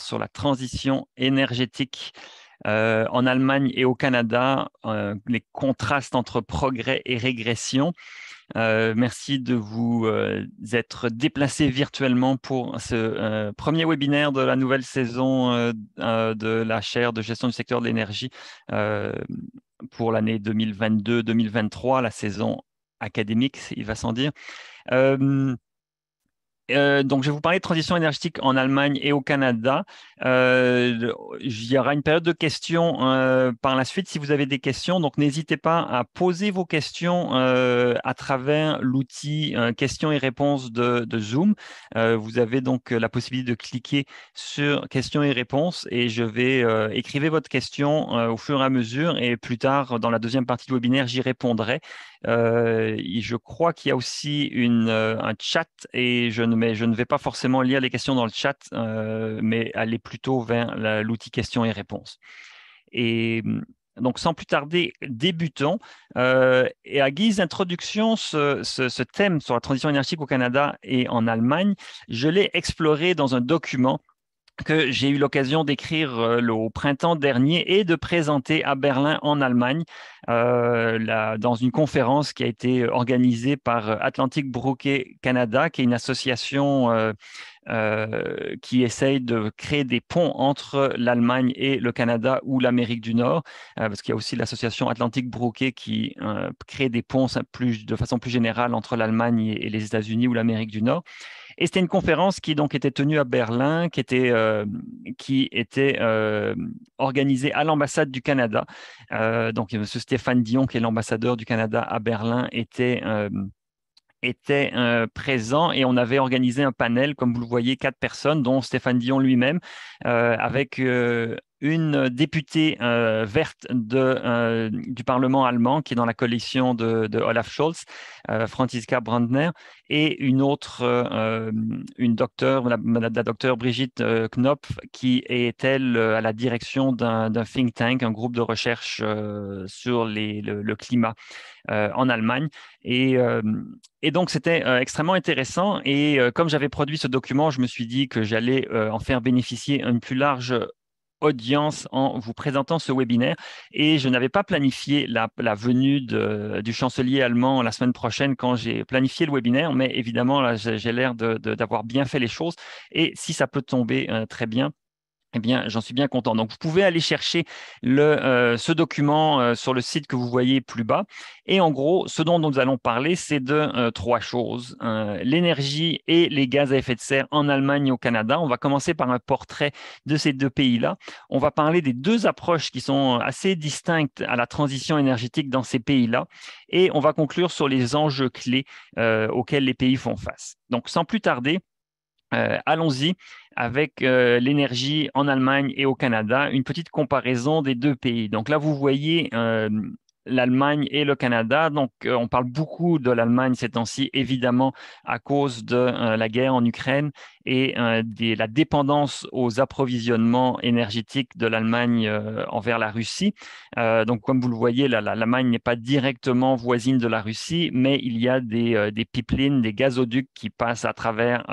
sur la transition énergétique. Euh, en Allemagne et au Canada, euh, les contrastes entre progrès et régression. Euh, merci de vous être déplacé virtuellement pour ce premier webinaire de la nouvelle saison de la chaire de gestion du secteur de l'énergie pour l'année 2022-2023, la saison académique, il va sans dire. Euh, donc, je vais vous parler de transition énergétique en Allemagne et au Canada. Euh, il y aura une période de questions euh, par la suite si vous avez des questions. Donc, n'hésitez pas à poser vos questions à travers l'outil questions et réponses de, Zoom. vous avez donc la possibilité de cliquer sur questions et réponses et je vais écrire votre question au fur et à mesure et plus tard, dans la deuxième partie du webinaire, j'y répondrai. je crois qu'il y a aussi une, un chat et je ne mais je ne vais pas forcément lire les questions dans le chat, euh, mais aller plutôt vers l'outil questions et réponses. Et mm, donc, sans plus tarder, débutons. Euh, et à guise d'introduction, ce, thème sur la transition énergétique au Canada et en Allemagne, je l'ai exploré dans un document que j'ai eu l'occasion d'écrire euh, au printemps dernier et de présenter à Berlin en Allemagne euh, dans une conférence qui a été euh, organisée par euh, Atlantic Broquet Canada, qui est une association qui essaye de créer des ponts entre l'Allemagne et le Canada ou l'Amérique du Nord, parce qu'il y a aussi l'association Atlantic Broquet qui crée des ponts de façon plus générale entre l'Allemagne et les États-Unis ou l'Amérique du Nord. Et c'était une conférence qui donc était tenue à Berlin, qui était, euh, qui était euh, organisée à l'ambassade du Canada. Euh, donc M. Stéphane Dion, qui est l'ambassadeur du Canada à Berlin, était était présent et on avait organisé un panel, comme vous le voyez, quatre personnes, dont Stéphane Dion lui-même, avec une députée euh, verte de, euh, du Parlement allemand qui est dans la coalition de, Olaf Scholz, euh, Franziska Brandner, et une autre, une docteure, la, la docteure Brigitte Knopf, qui est elle à la direction d'un think tank, un groupe de recherche sur les, le, climat en Allemagne. Et, et donc c'était extrêmement intéressant. Et comme j'avais produit ce document, je me suis dit que j'allais en faire bénéficier une plus large audience en vous présentant ce webinaire. Et je n'avais pas planifié la, venue du chancelier allemand la semaine prochaine quand j'ai planifié le webinaire, mais évidemment, là, j'ai l'air d'avoir bien fait les choses. Et si ça peut tomber euh, très bien, eh bien, j'en suis bien content. Donc, vous pouvez aller chercher le, euh, ce document euh, sur le site que vous voyez plus bas. Et en gros, ce dont nous allons parler, c'est de euh, trois choses. L'énergie et les gaz à effet de serre en Allemagne et au Canada. On va commencer par un portrait de ces deux pays-là. On va parler des deux approches qui sont assez distinctes à la transition énergétique dans ces pays-là. Et on va conclure sur les enjeux clés auxquels les pays font face. Donc, sans plus tarder, allons-y avec euh, l'énergie en Allemagne et au Canada, une petite comparaison des deux pays. Donc là, vous voyez euh, l'Allemagne et le Canada. Donc, euh, on parle beaucoup de l'Allemagne ces temps-ci, évidemment, à cause de euh, la guerre en Ukraine et euh, de la dépendance aux approvisionnements énergétiques de l'Allemagne envers la Russie. donc, comme vous le voyez, l'Allemagne n'est pas directement voisine de la Russie, mais il y a des, pipelines, des gazoducs qui passent à travers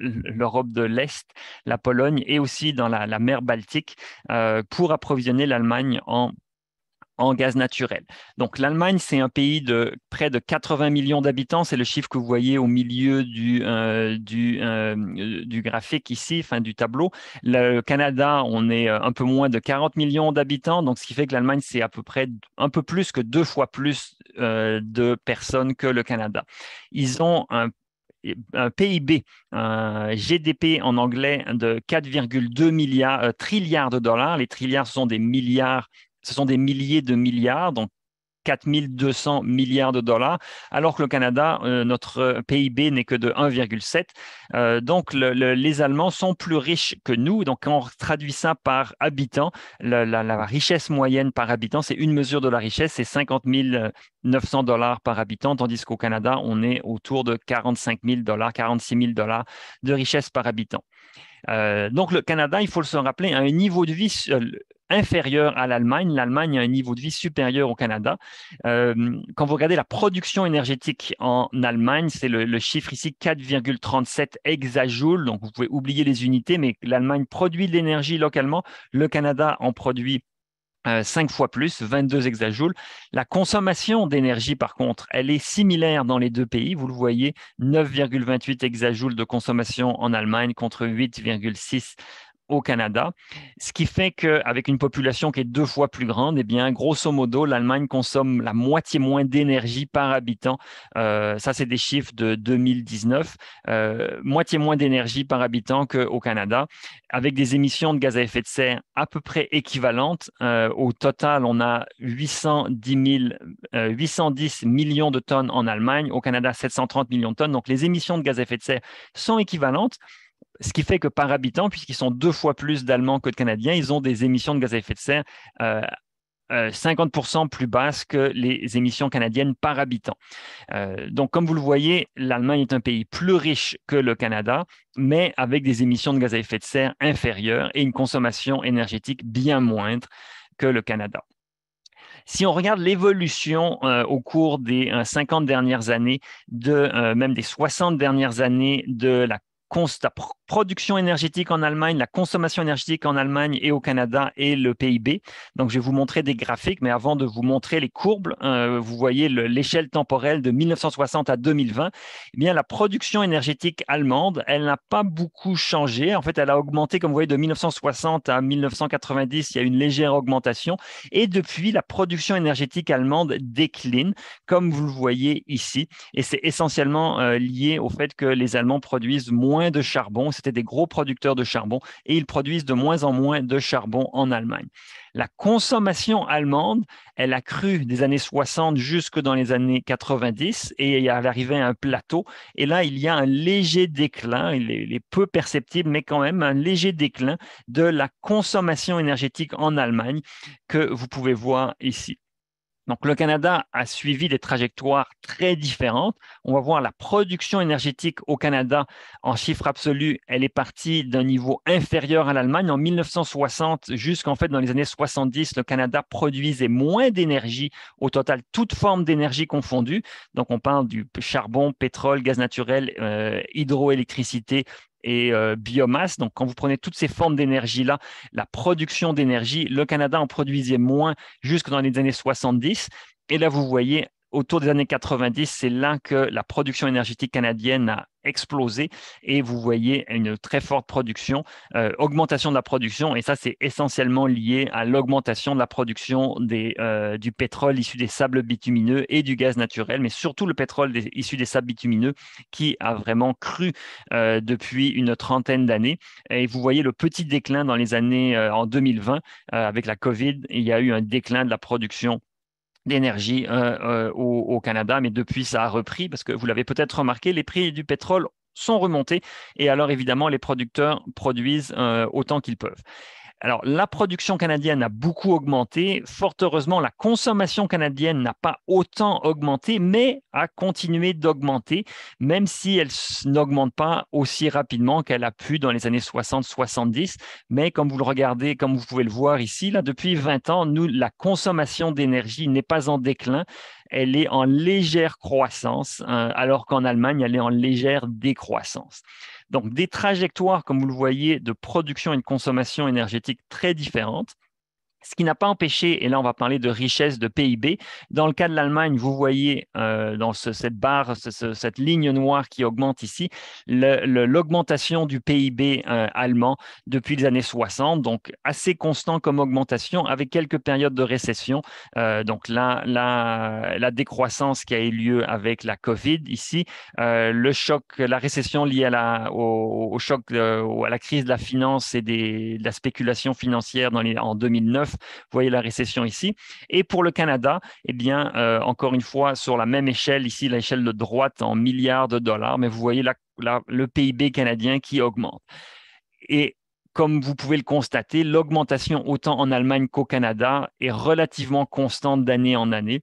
l'Europe de l'Est, la Pologne et aussi dans la, la mer Baltique pour approvisionner l'Allemagne en en gaz naturel. Donc l'Allemagne, c'est un pays de près de 80 millions d'habitants, c'est le chiffre que vous voyez au milieu du, euh, euh, du, graphique ici, du tableau. Le Canada, on est euh, un peu moins de 40 millions d'habitants, donc ce qui fait que l'Allemagne, c'est à peu près un peu plus que deux fois plus de personnes que le Canada. Ils ont un PIB, un GDP en anglais de 4,2 milliards, trilliards de dollars. Les trilliards ce sont des milliards ce sont des milliers de milliards, donc 4200 milliards de dollars, alors que le Canada, euh, notre PIB n'est que de 1,7. Euh, donc, les Allemands sont plus riches que nous. Donc, quand on traduit ça par habitant, la, la richesse moyenne par habitant, c'est une mesure de la richesse, c'est 50 900 dollars par habitant, tandis qu'au Canada, on est autour de 45 000 dollars, 46 000 dollars de richesse par habitant. Euh, donc le Canada, il faut se rappeler, a un niveau de vie euh, inférieur à l'Allemagne. L'Allemagne a un niveau de vie supérieur au Canada. Euh, quand vous regardez la production énergétique en Allemagne, c'est le, le, chiffre ici 4,37 hexajoules. Donc vous pouvez oublier les unités, mais l'Allemagne produit de l'énergie localement. Le Canada en produit 5 euh, fois plus, 22 exajoules. La consommation d'énergie, par contre, elle est similaire dans les deux pays. Vous le voyez, 9,28 exajoules de consommation en Allemagne contre 8,6 au Canada, ce qui fait qu'avec une population qui est deux fois plus grande, eh bien, grosso modo, l'Allemagne consomme la moitié moins d'énergie par habitant. Euh, ça, c'est des chiffres de 2019, euh, moitié moins d'énergie par habitant qu'au Canada, avec des émissions de gaz à effet de serre à peu près équivalentes. Euh, au total, on a 810 millions de tonnes en Allemagne, au Canada 730 millions de tonnes. Donc, les émissions de gaz à effet de serre sont équivalentes ce qui fait que par habitant, puisqu'ils sont deux fois plus d'Allemands que de Canadiens, ils ont des émissions de gaz à effet de serre 50% euh, euh, plus basses que les émissions canadiennes par habitant. Euh, donc, comme vous le voyez, l'Allemagne est un pays plus riche que le Canada, mais avec des émissions de gaz à effet de serre inférieures et une consommation énergétique bien moindre que le Canada. Si on regarde l'évolution au cours des 50 dernières années, de, même des 60 dernières années de la la production énergétique en Allemagne, la consommation énergétique en Allemagne et au Canada et le PIB. Donc, je vais vous montrer des graphiques, mais avant de vous montrer les courbes, euh, vous voyez l'échelle temporelle de 1960 à 2020. Eh bien, la production énergétique allemande, elle n'a pas beaucoup changé. En fait, elle a augmenté, comme vous voyez, de 1960 à 1990, il y a une légère augmentation. Et depuis, la production énergétique allemande décline, comme vous le voyez ici. Et c'est essentiellement euh, lié au fait que les Allemands produisent moins de charbon. C'était des gros producteurs de charbon et ils produisent de moins en moins de charbon en Allemagne. La consommation allemande, elle a cru des années 60 jusque dans les années 90 et elle arrivait à un plateau. Et là, il y a un léger déclin, il est peu perceptible, mais quand même un léger déclin de la consommation énergétique en Allemagne que vous pouvez voir ici. Donc le Canada a suivi des trajectoires très différentes. On va voir la production énergétique au Canada en chiffre absolu, elle est partie d'un niveau inférieur à l'Allemagne en 1960 jusqu'en fait dans les années 70, le Canada produisait moins d'énergie au total, toute forme d'énergie confondue. Donc on parle du charbon, pétrole, gaz naturel, euh, hydroélectricité, et euh, biomasse. Donc, quand vous prenez toutes ces formes d'énergie-là, la production d'énergie, le Canada en produisait moins jusque dans les années 70. Et là, vous voyez autour des années 90, c'est là que la production énergétique canadienne a explosé et vous voyez une très forte production, euh, augmentation de la production et ça c'est essentiellement lié à l'augmentation de la production euh, du pétrole issu des sables bitumineux et du gaz naturel, mais surtout le pétrole issu des sables bitumineux qui a vraiment cru euh, depuis une trentaine d'années et vous voyez le petit déclin dans les années en 2020 avec la COVID, il y a eu un déclin de la production d'énergie euh, euh, au, Canada, mais depuis ça a repris parce que vous l'avez peut-être remarqué, les prix du pétrole sont remontés et alors évidemment les producteurs produisent euh, autant qu'ils peuvent. Alors, la production canadienne a beaucoup augmenté. Fort heureusement, la consommation canadienne n'a pas autant augmenté, mais a continué d'augmenter, même si elle n'augmente pas aussi rapidement qu'elle a pu dans les années 60-70. Mais comme vous le regardez, comme vous pouvez le voir ici, là, depuis 20 ans, nous, la consommation d'énergie n'est pas en déclin. Elle est en légère croissance, hein, alors qu'en Allemagne, elle est en légère décroissance. Donc des trajectoires, comme vous le voyez, de production et de consommation énergétique très différentes. Ce qui n'a pas empêché, et là on va parler de richesse de PIB, dans le cas de l'Allemagne, vous voyez euh, dans cette barre, cette ligne noire qui augmente ici, l'augmentation du PIB euh, allemand depuis les années 60, donc assez constant comme augmentation, avec quelques périodes de récession. Euh, donc la, la, décroissance qui a eu lieu avec la COVID ici, le choc, la récession liée au, choc, à la crise de la finance et de la spéculation financière dans en 2009 vous voyez la récession ici. Et pour le Canada, eh bien, euh, encore une fois, sur la même échelle, ici, l'échelle de droite en milliards de dollars, mais vous voyez le PIB canadien qui augmente. Et comme vous pouvez le constater, l'augmentation autant en Allemagne qu'au Canada est relativement constante d'année en année.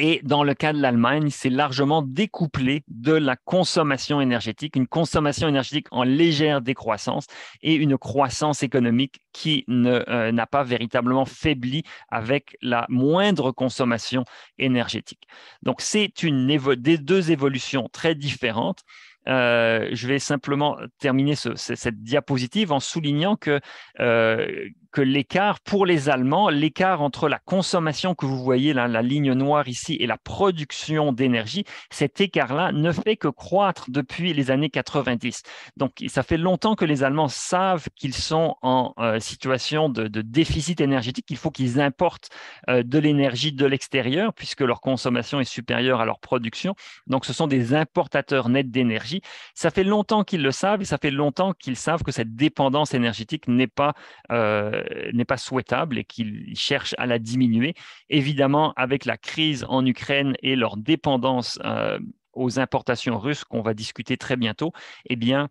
Et dans le cas de l'Allemagne, c'est largement découplé de la consommation énergétique, une consommation énergétique en légère décroissance et une croissance économique qui euh, n'a pas véritablement faibli avec la moindre consommation énergétique. Donc, c'est une des deux évolutions très différentes. Euh, je vais simplement terminer ce, cette diapositive en soulignant que euh, que l'écart pour les Allemands, l'écart entre la consommation que vous voyez là, la ligne noire ici, et la production d'énergie, cet écart-là ne fait que croître depuis les années 90. Donc, ça fait longtemps que les Allemands savent qu'ils sont en euh, situation de, déficit énergétique, qu'il faut qu'ils importent euh, de l'énergie de l'extérieur, puisque leur consommation est supérieure à leur production. Donc, ce sont des importateurs nets d'énergie. Ça fait longtemps qu'ils le savent, et ça fait longtemps qu'ils savent que cette dépendance énergétique n'est pas... Euh, euh, n'est pas souhaitable et qu'ils cherchent à la diminuer. Évidemment, avec la crise en Ukraine et leur dépendance euh, aux importations russes qu'on va discuter très bientôt, eh bien,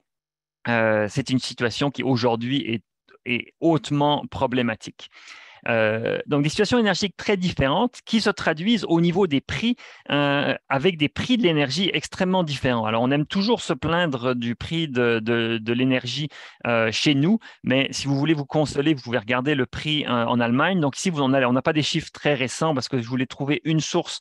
euh, c'est une situation qui aujourd'hui est hautement problématique. Euh, donc des situations énergétiques très différentes qui se traduisent au niveau des prix euh, avec des prix de l'énergie extrêmement différents. Alors on aime toujours se plaindre du prix de, l'énergie euh, chez nous, mais si vous voulez vous consoler, vous pouvez regarder le prix en Allemagne. Donc si vous en allez on n'a pas des chiffres très récents parce que je voulais trouver une source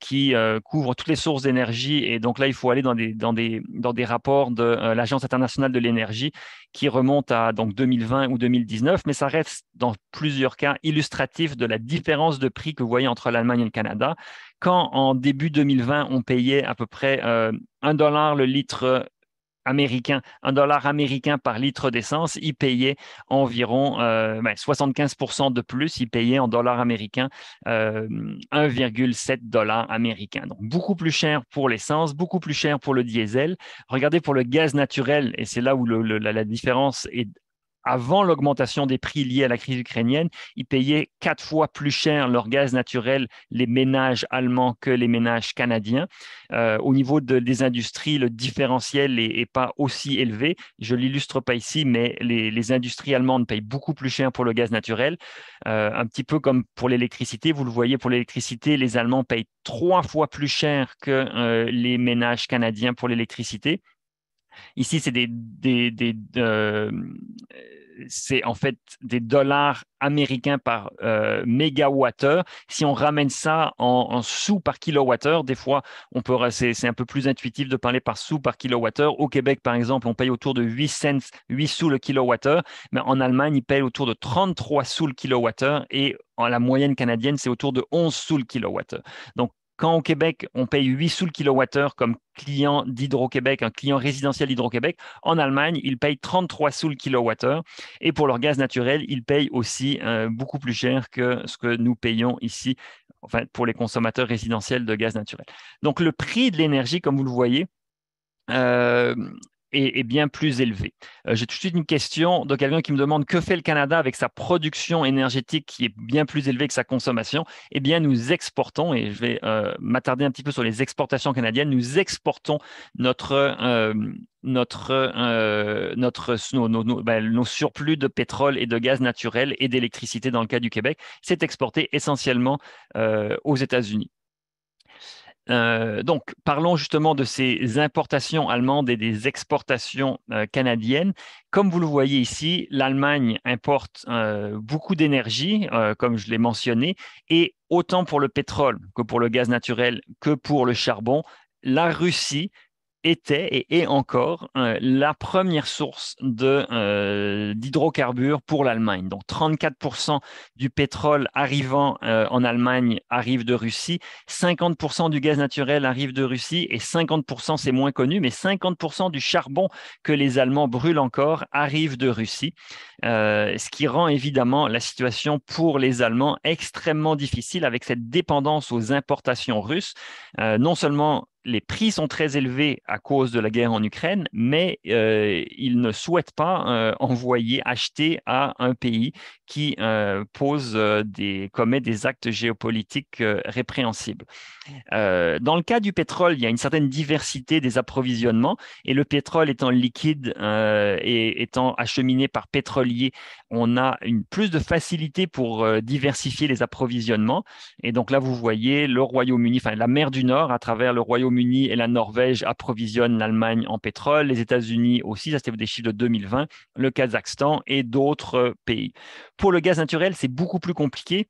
qui couvre toutes les sources d'énergie. Et donc là, il faut aller dans des, dans des, dans des rapports de l'Agence internationale de l'énergie qui remonte à donc 2020 ou 2019, mais ça reste dans plusieurs cas illustratifs de la différence de prix que vous voyez entre l'Allemagne et le Canada. Quand en début 2020, on payait à peu près euh, un 1 dollar le litre américain, un dollar américain par litre d'essence, il payait environ 75% euh, ben, de plus, il payait en dollars américains 1,7 euh, dollars américain. Donc beaucoup plus cher pour l'essence, beaucoup plus cher pour le diesel. Regardez pour le gaz naturel, et c'est là où la, la, différence est avant l'augmentation des prix liés à la crise ukrainienne, ils payaient quatre fois plus cher leur gaz naturel, les ménages allemands que les ménages canadiens. Euh, au niveau des industries, le différentiel n'est pas aussi élevé. Je l'illustre pas ici, mais les, industries allemandes payent beaucoup plus cher pour le gaz naturel, euh, un petit peu comme pour l'électricité. Vous le voyez, pour l'électricité, les Allemands payent trois fois plus cher que euh, les ménages canadiens pour l'électricité. Ici, euh, c'est en fait des dollars américains par mégawatt euh, mégawattheure. Si on ramène ça en, sous par kilowattheure, des fois, c'est, un peu plus intuitif de parler par sous par kilowattheure. Au Québec, par exemple, on paye autour de 8 cents, 8 sous le kilowattheure, mais en Allemagne, ils payent autour de 33 sous le kilowattheure et en la moyenne canadienne, c'est autour de 11 sous le kilowattheure. Donc, quand au Québec, on paye 8 sous le kilowattheure comme client d'Hydro-Québec, un client résidentiel d'Hydro-Québec, en Allemagne, ils payent 33 sous le kilowattheure. Et pour leur gaz naturel, ils payent aussi euh, beaucoup plus cher que ce que nous payons ici, pour les consommateurs résidentiels de gaz naturel. Donc, le prix de l'énergie, comme vous le voyez, euh, est, bien plus élevé. Euh, j'ai tout de suite une question de quelqu'un qui me demande que fait le Canada avec sa production énergétique qui est bien plus élevée que sa consommation Eh bien, nous exportons, et je vais euh, m'attarder un petit peu sur les exportations canadiennes, nous exportons notre... Euh, notre, notre, ben, nos, surplus de pétrole et de gaz naturel et d'électricité dans le cas du Québec, c'est exporté essentiellement aux États-Unis. Euh, donc, parlons justement de ces importations allemandes et des exportations euh, canadiennes. Comme vous le voyez ici, l'Allemagne importe euh, beaucoup d'énergie, comme je l'ai mentionné, et autant pour le pétrole que pour le gaz naturel que pour le charbon, la Russie était et est encore euh, la première source euh, d'hydrocarbures pour l'Allemagne. Donc 34% du pétrole arrivant euh, en Allemagne arrive de Russie, 50% du gaz naturel arrive de Russie et 50%, c'est moins connu, mais 50% du charbon que les Allemands brûlent encore arrive de Russie, ce qui rend évidemment la situation pour les Allemands extrêmement difficile avec cette dépendance aux importations russes, non seulement les prix sont très élevés à cause de la guerre en Ukraine, mais euh, ils ne souhaitent pas euh, envoyer, acheter à un pays qui euh, pose euh, des, commet des actes géopolitiques euh, répréhensibles. Euh, dans le cas du pétrole, il y a une certaine diversité des approvisionnements et le pétrole étant liquide et étant acheminé par pétrolier, on a une, plus de facilité pour diversifier les approvisionnements. Et donc là, vous voyez le Royaume-Uni, enfin la mer du Nord, à travers le Royaume-Uni et la Norvège, approvisionne l'Allemagne en pétrole, les États-Unis aussi, ça c'était des chiffres de 2020, le Kazakhstan et d'autres pays. Pour le gaz naturel, c'est beaucoup plus compliqué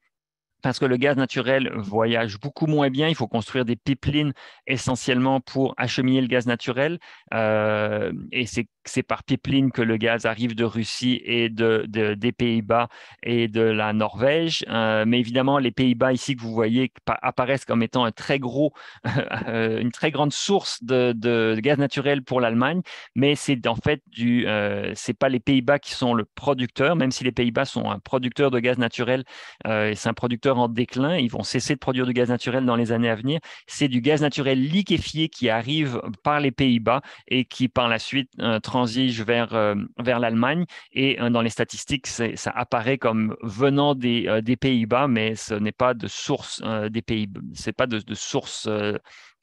parce que le gaz naturel voyage beaucoup moins bien. Il faut construire des pipelines essentiellement pour acheminer le gaz naturel. Euh, et c'est c'est par pipeline que le gaz arrive de Russie et de, de des Pays-Bas et de la Norvège. Euh, mais évidemment, les Pays-Bas ici que vous voyez apparaissent comme étant un très gros, euh, une très grande source de, gaz naturel pour l'Allemagne. Mais c'est en fait du, euh, c'est pas les Pays-Bas qui sont le producteur, même si les Pays-Bas sont un producteur de gaz naturel et c'est un producteur en déclin. Ils vont cesser de produire du gaz naturel dans les années à venir. C'est du gaz naturel liquéfié qui arrive par les Pays-Bas et qui par la suite transige vers, euh, vers l'Allemagne. Et euh, dans les statistiques, ça apparaît comme venant euh, des, Pays-Bas, mais ce n'est pas de source des pays c'est pas de, source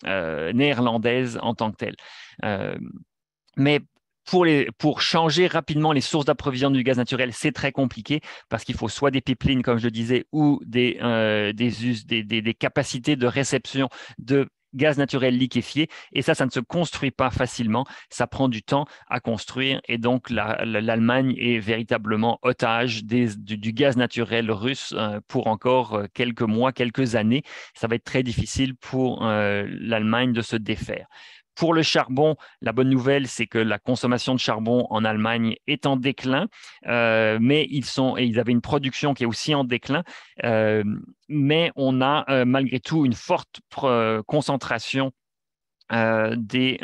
néerlandaise en tant que telle. mais pour, les, pour, changer rapidement les sources d'approvisionnement du gaz naturel, c'est très compliqué parce qu'il faut soit des pipelines, comme je disais, ou des, des, us, des, des, capacités de réception de gaz naturel liquéfié. Et ça, ça ne se construit pas facilement. Ça prend du temps à construire. Et donc, l'Allemagne est véritablement otage du, gaz naturel russe euh, pour encore euh, quelques mois, quelques années. Ça va être très difficile pour euh, l'Allemagne de se défaire. Pour le charbon, la bonne nouvelle, c'est que la consommation de charbon en Allemagne est en déclin, euh, mais ils, sont, et ils avaient une production qui est aussi en déclin. Euh, mais on a euh, malgré tout une forte concentration des,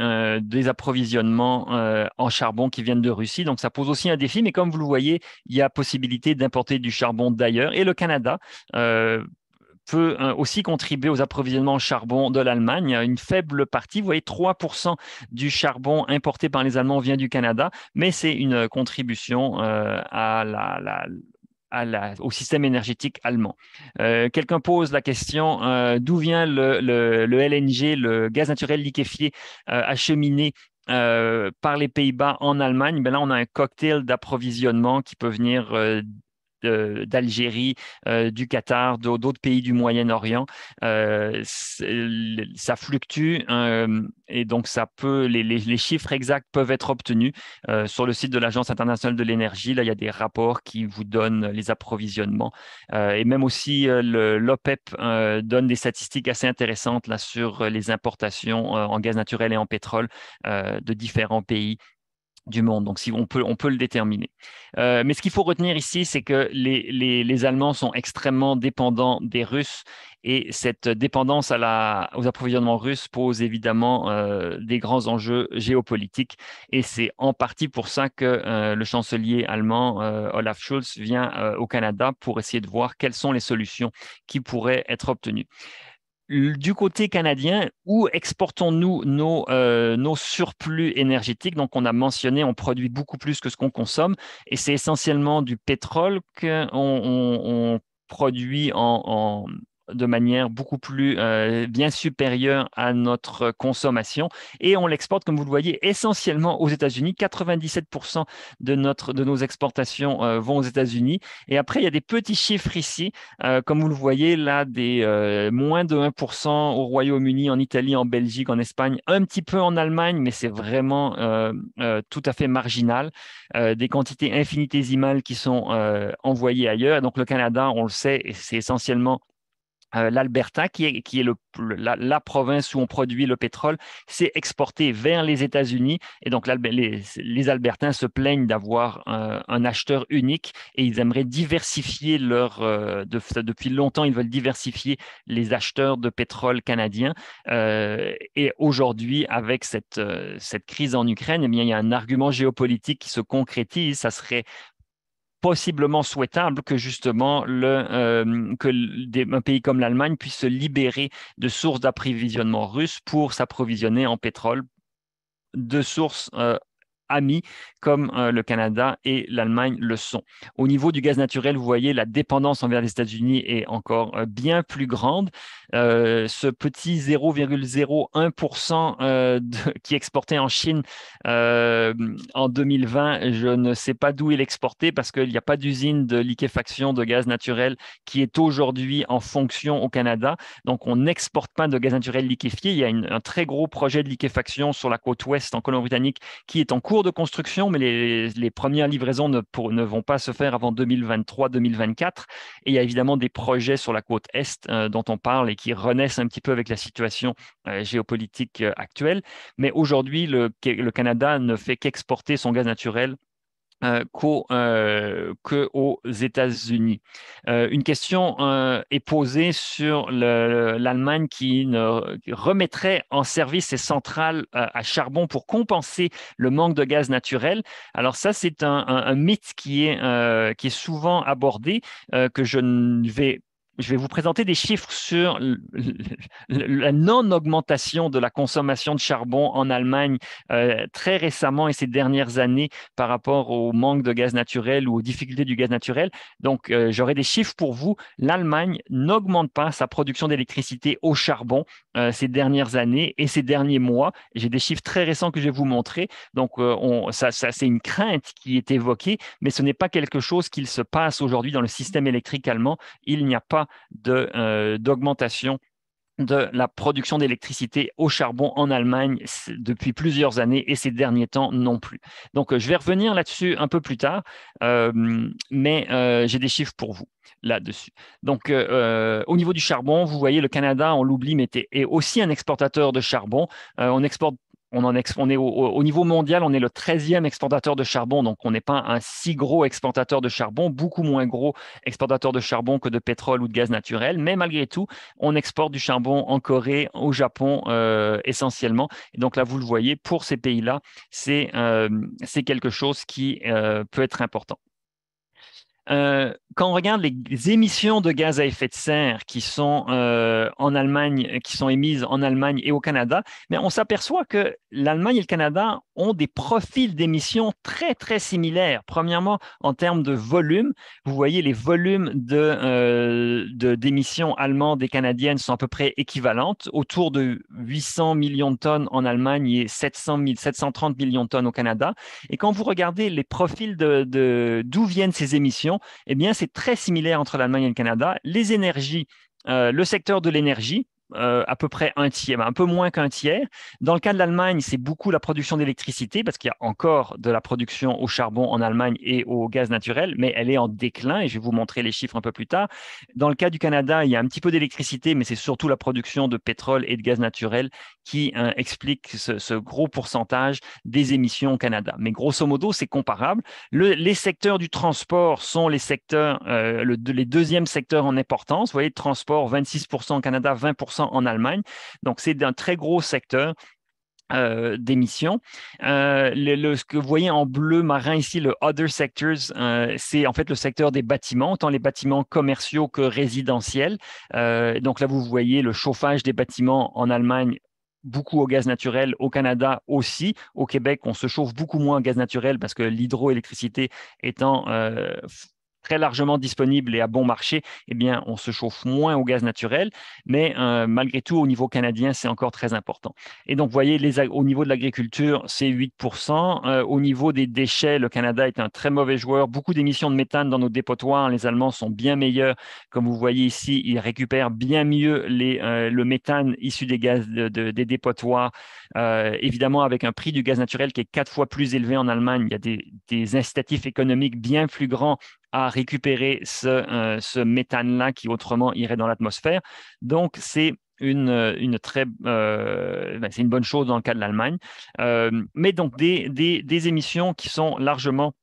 approvisionnements en charbon qui viennent de Russie. Donc ça pose aussi un défi, mais comme vous le voyez, il y a possibilité d'importer du charbon d'ailleurs. Et le Canada peut hein, aussi contribuer aux approvisionnements en charbon de l'Allemagne. Une faible partie, vous voyez, 3% du charbon importé par les Allemands vient du Canada, mais c'est une contribution euh, au système énergétique allemand. Euh, quelqu'un pose la question euh, d'où vient le, LNG, le gaz naturel liquéfié acheminé par les Pays-Bas en Allemagne. Ben là, on a un cocktail d'approvisionnement qui peut venir d'Algérie, euh, du Qatar, d'autres pays du Moyen-Orient. Euh, ça fluctue euh, et donc ça peut, les, chiffres exacts peuvent être obtenus sur le site de l'Agence internationale de l'énergie. Là, il y a des rapports qui vous donnent les approvisionnements et même aussi l'OPEP e donne des statistiques assez intéressantes là sur les importations en gaz naturel et en pétrole de différents pays monde. Donc, si on peut, on peut le déterminer. Euh, mais ce qu'il faut retenir ici, c'est que les, Allemands sont extrêmement dépendants des Russes et cette dépendance à la, aux approvisionnements russes pose évidemment euh, des grands enjeux géopolitiques. Et c'est en partie pour ça que euh, le chancelier allemand Olaf Schulz vient au Canada pour essayer de voir quelles sont les solutions qui pourraient être obtenues du côté canadien, où exportons-nous nos, euh, nos, surplus énergétiques Donc, on a mentionné, on produit beaucoup plus que ce qu'on consomme, et c'est essentiellement du pétrole qu'on on, on produit en, en, de manière beaucoup plus euh, bien supérieure à notre consommation. Et on l'exporte, comme vous le voyez, essentiellement aux États-Unis. 97% de, notre, de nos exportations euh, vont aux États-Unis. Et après, il y a des petits chiffres ici, euh, comme vous le voyez là, des moins de 1% au Royaume-Uni, en Italie, en Belgique, en Espagne, un petit peu en Allemagne, mais c'est vraiment tout à fait marginal. des quantités infinitésimales qui sont envoyées ailleurs. donc le Canada, on le sait, c'est essentiellement euh, l'Alberta, qui est, la, province où on produit le pétrole, s'est exporté vers les États-Unis. Et donc, les, Albertains se plaignent d'avoir euh, un acheteur unique et ils aimeraient diversifier leur. Euh, depuis longtemps, ils veulent diversifier les acheteurs de pétrole canadiens. et aujourd'hui, avec cette, cette crise en Ukraine, eh il y a un argument géopolitique qui se concrétise. Ça serait possiblement souhaitable que justement le, euh, que un pays comme l'Allemagne puisse se libérer de sources d'approvisionnement russes pour s'approvisionner en pétrole de sources euh, amis comme euh, le Canada et l'Allemagne le sont. Au niveau du gaz naturel, vous voyez, la dépendance envers les États-Unis est encore euh, bien plus grande. Euh, ce petit 0,01% qui exportait en Chine en 2020, je ne sais pas d'où il exportait parce qu'il n'y a pas d'usine de liquéfaction de gaz naturel qui est aujourd'hui en fonction au Canada. Donc, on n'exporte pas de gaz naturel liquéfié. Il y a un très gros projet de liquéfaction sur la côte ouest en Colombie-Britannique qui est en cours de construction, mais les, premières livraisons ne, ne, vont pas se faire avant 2023-2024. Et il y a évidemment des projets sur la côte Est euh, dont on parle et qui renaissent un petit peu avec la situation euh, géopolitique euh, actuelle. Mais aujourd'hui, le Canada ne fait qu'exporter son gaz naturel euh, qu'aux euh, États-Unis. Euh, une question euh, est posée sur l'Allemagne qui, remettrait en service ses centrales euh, à charbon pour compenser le manque de gaz naturel. Alors ça, c'est un, un, mythe qui est, euh, qui est souvent abordé, que je ne vais je vais vous présenter des chiffres sur la non-augmentation de la consommation de charbon en Allemagne euh, très récemment et ces dernières années par rapport au manque de gaz naturel ou aux difficultés du gaz naturel. Donc, euh, j'aurai des chiffres pour vous. L'Allemagne n'augmente pas sa production d'électricité au charbon euh, ces dernières années et ces derniers mois. J'ai des chiffres très récents que je vais vous montrer. Donc, euh, ça, c'est une crainte qui est évoquée, mais ce n'est pas quelque chose qu'il se passe aujourd'hui dans le système électrique allemand. Il n'y a pas euh, d'augmentation de la production d'électricité au charbon en Allemagne depuis plusieurs années et ces derniers temps non plus. Donc, euh, je vais revenir là-dessus un peu plus tard, euh, mais euh, j'ai des chiffres pour vous là-dessus. Donc, au niveau du charbon, vous voyez, le Canada, on l'oublie, mais est aussi un exportateur de charbon. on exporte on, en est au, niveau mondial, on est le 13e exportateur de charbon, donc on n'est pas un si gros exportateur de charbon, beaucoup moins gros exportateur de charbon que de pétrole ou de gaz naturel, mais malgré tout, on exporte du charbon en Corée, au Japon euh, essentiellement. Et donc là, vous le voyez, pour ces pays-là, c'est euh, quelque chose qui euh, peut être important. Euh, quand on regarde les, émissions de gaz à effet de serre qui sont euh, en Allemagne, qui sont émises en Allemagne et au Canada, mais on s'aperçoit que l'Allemagne et le Canada ont des profils d'émissions très très similaires. Premièrement, en termes de volume, vous voyez les volumes de, euh, d'émissions allemandes et canadiennes sont à peu près équivalentes, autour de 800 millions de tonnes en Allemagne et 700 730 millions de tonnes au Canada. Et quand vous regardez les profils de d'où viennent ces émissions eh bien, c'est très similaire entre l'Allemagne et le Canada. Les énergies, euh, le secteur de l'énergie, euh, à peu près un tiers, ben, un peu moins qu'un tiers. Dans le cas de l'Allemagne, c'est beaucoup la production d'électricité parce qu'il y a encore de la production au charbon en Allemagne et au gaz naturel, mais elle est en déclin et je vais vous montrer les chiffres un peu plus tard. Dans le cas du Canada, il y a un petit peu d'électricité, mais c'est surtout la production de pétrole et de gaz naturel qui hein, explique ce, gros pourcentage des émissions au Canada. Mais grosso modo, c'est comparable. les secteurs du transport sont les secteurs, euh, les deuxièmes secteurs en importance. Vous voyez, transport 26% au Canada, 20% en Allemagne. Donc, c'est un très gros secteur. Euh, d'émissions. Euh, le, ce que vous voyez en bleu marin ici, le Other Sectors, euh, c'est en fait le secteur des bâtiments, tant les bâtiments commerciaux que résidentiels. donc là, vous voyez le chauffage des bâtiments en Allemagne beaucoup au gaz naturel, au Canada aussi. Au Québec, on se chauffe beaucoup moins au gaz naturel parce que l'hydroélectricité étant très largement disponible et à bon marché, eh bien, on se chauffe moins au gaz naturel, mais euh, malgré tout, au niveau canadien, c'est encore très important. Et donc, vous voyez, les, au niveau de l'agriculture, c'est 8%. Euh, au niveau des déchets, le Canada est un très mauvais joueur. Beaucoup d'émissions de méthane dans nos dépotoirs. Les Allemands sont bien meilleurs. Comme vous voyez ici, ils récupèrent bien mieux les, euh, le méthane issu des gaz des dépotoirs. évidemment, avec un prix du gaz naturel qui est quatre fois plus élevé en Allemagne, il y a des, des incitatifs économiques bien plus grands à récupérer euh, ce, méthane-là qui autrement irait dans l'atmosphère. Donc, c'est une, euh, très, euh, ben, c'est une bonne chose dans le cas de l'Allemagne. mais donc, des émissions qui sont largement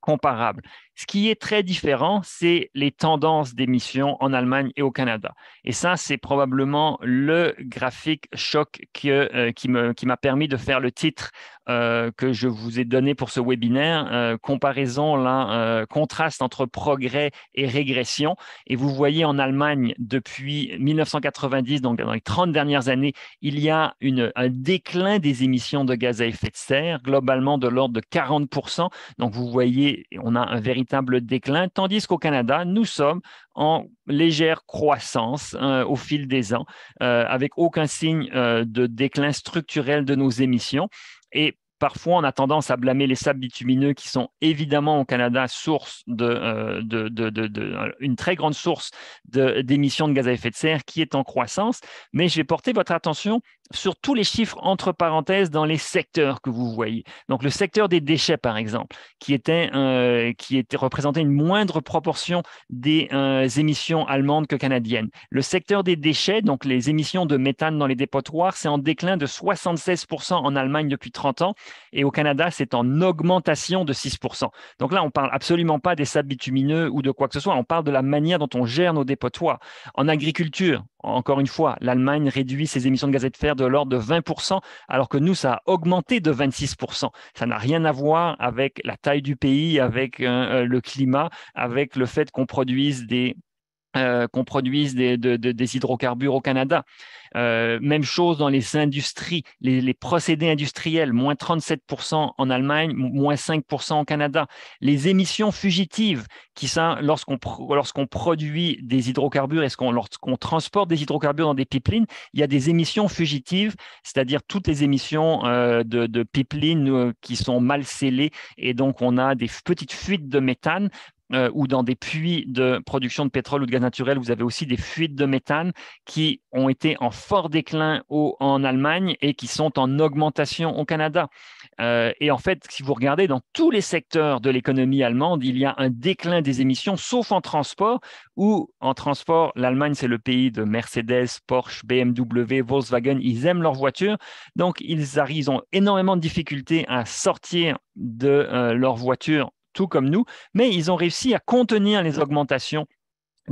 comparables. Ce qui est très différent, c'est les tendances d'émissions en Allemagne et au Canada. Et ça, c'est probablement le graphique choc que, euh, me qui m'a permis de faire le titre euh, que je vous ai donné pour ce webinaire, euh, comparaison, là, contraste entre progrès et régression. Et vous voyez en Allemagne, depuis 1990, donc dans les 30 dernières années, il y a une, un déclin des émissions de gaz à effet de serre, globalement de l'ordre de 40%. Donc vous voyez, on a un véritable déclin, tandis qu'au Canada, nous sommes en légère croissance hein, au fil des ans, euh, avec aucun signe euh, de déclin structurel de nos émissions. Et parfois, on a tendance à blâmer les sables bitumineux qui sont évidemment au Canada source de, euh, de, une très grande source d'émissions de, gaz à effet de serre qui est en croissance. Mais j'ai porté votre attention sur tous les chiffres entre parenthèses dans les secteurs que vous voyez. Donc le secteur des déchets, par exemple, qui était, euh, qui était représenté une moindre proportion des euh, émissions allemandes que canadiennes. Le secteur des déchets, donc les émissions de méthane dans les dépotoirs, c'est en déclin de 76% en Allemagne depuis 30 ans et au Canada, c'est en augmentation de 6%. Donc là, on parle absolument pas des sables bitumineux ou de quoi que ce soit, on parle de la manière dont on gère nos dépotoirs. En agriculture, encore une fois, l'Allemagne réduit ses émissions de gaz à effet de fer de l'ordre de 20%, alors que nous, ça a augmenté de 26%. Ça n'a rien à voir avec la taille du pays, avec euh, euh, le climat, avec le fait qu'on produise des euh, qu'on produise des, hydrocarbures au Canada. Euh, même chose dans les industries, les, procédés industriels, moins 37% en Allemagne, moins 5% au Canada. Les émissions fugitives, qui sont lorsqu'on lorsqu'on produit des hydrocarbures et lorsqu'on transporte des hydrocarbures dans des pipelines, il y a des émissions fugitives, c'est-à-dire toutes les émissions euh, de, de pipelines qui sont mal scellées et donc on a des petites fuites de méthane euh, ou dans des puits de production de pétrole ou de gaz naturel, vous avez aussi des fuites de méthane qui ont été en fort déclin en Allemagne et qui sont en augmentation au Canada. Euh, et en fait, si vous regardez dans tous les secteurs de l'économie allemande, il y a un déclin des émissions, sauf en transport, où en transport, l'Allemagne, c'est le pays de Mercedes, Porsche, BMW, Volkswagen, ils aiment leurs voitures. Donc, ils, ont énormément de difficultés à sortir de leurs leur voiture tout comme nous, mais ils ont réussi à contenir les mmh. augmentations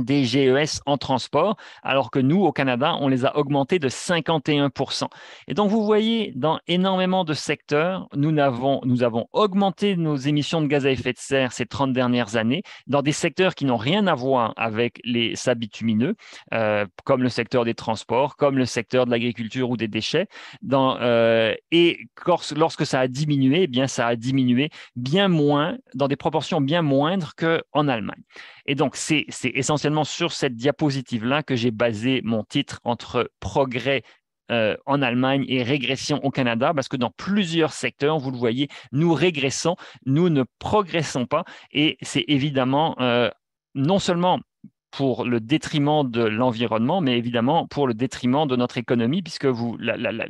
des GES en transport, alors que nous, au Canada, on les a augmentés de 51 Et donc, vous voyez, dans énormément de secteurs, nous avons, nous avons augmenté nos émissions de gaz à effet de serre ces 30 dernières années, dans des secteurs qui n'ont rien à voir avec les sables bitumineux, euh, comme le secteur des transports, comme le secteur de l'agriculture ou des déchets. Dans, euh, et lorsque ça a diminué, eh bien, ça a diminué bien moins, dans des proportions bien moindres qu'en Allemagne. Et donc, c'est essentiellement sur cette diapositive-là que j'ai basé mon titre entre progrès euh, en Allemagne et régression au Canada, parce que dans plusieurs secteurs, vous le voyez, nous régressons, nous ne progressons pas, et c'est évidemment euh, non seulement pour le détriment de l'environnement, mais évidemment pour le détriment de notre économie, puisque vous, la, la, la,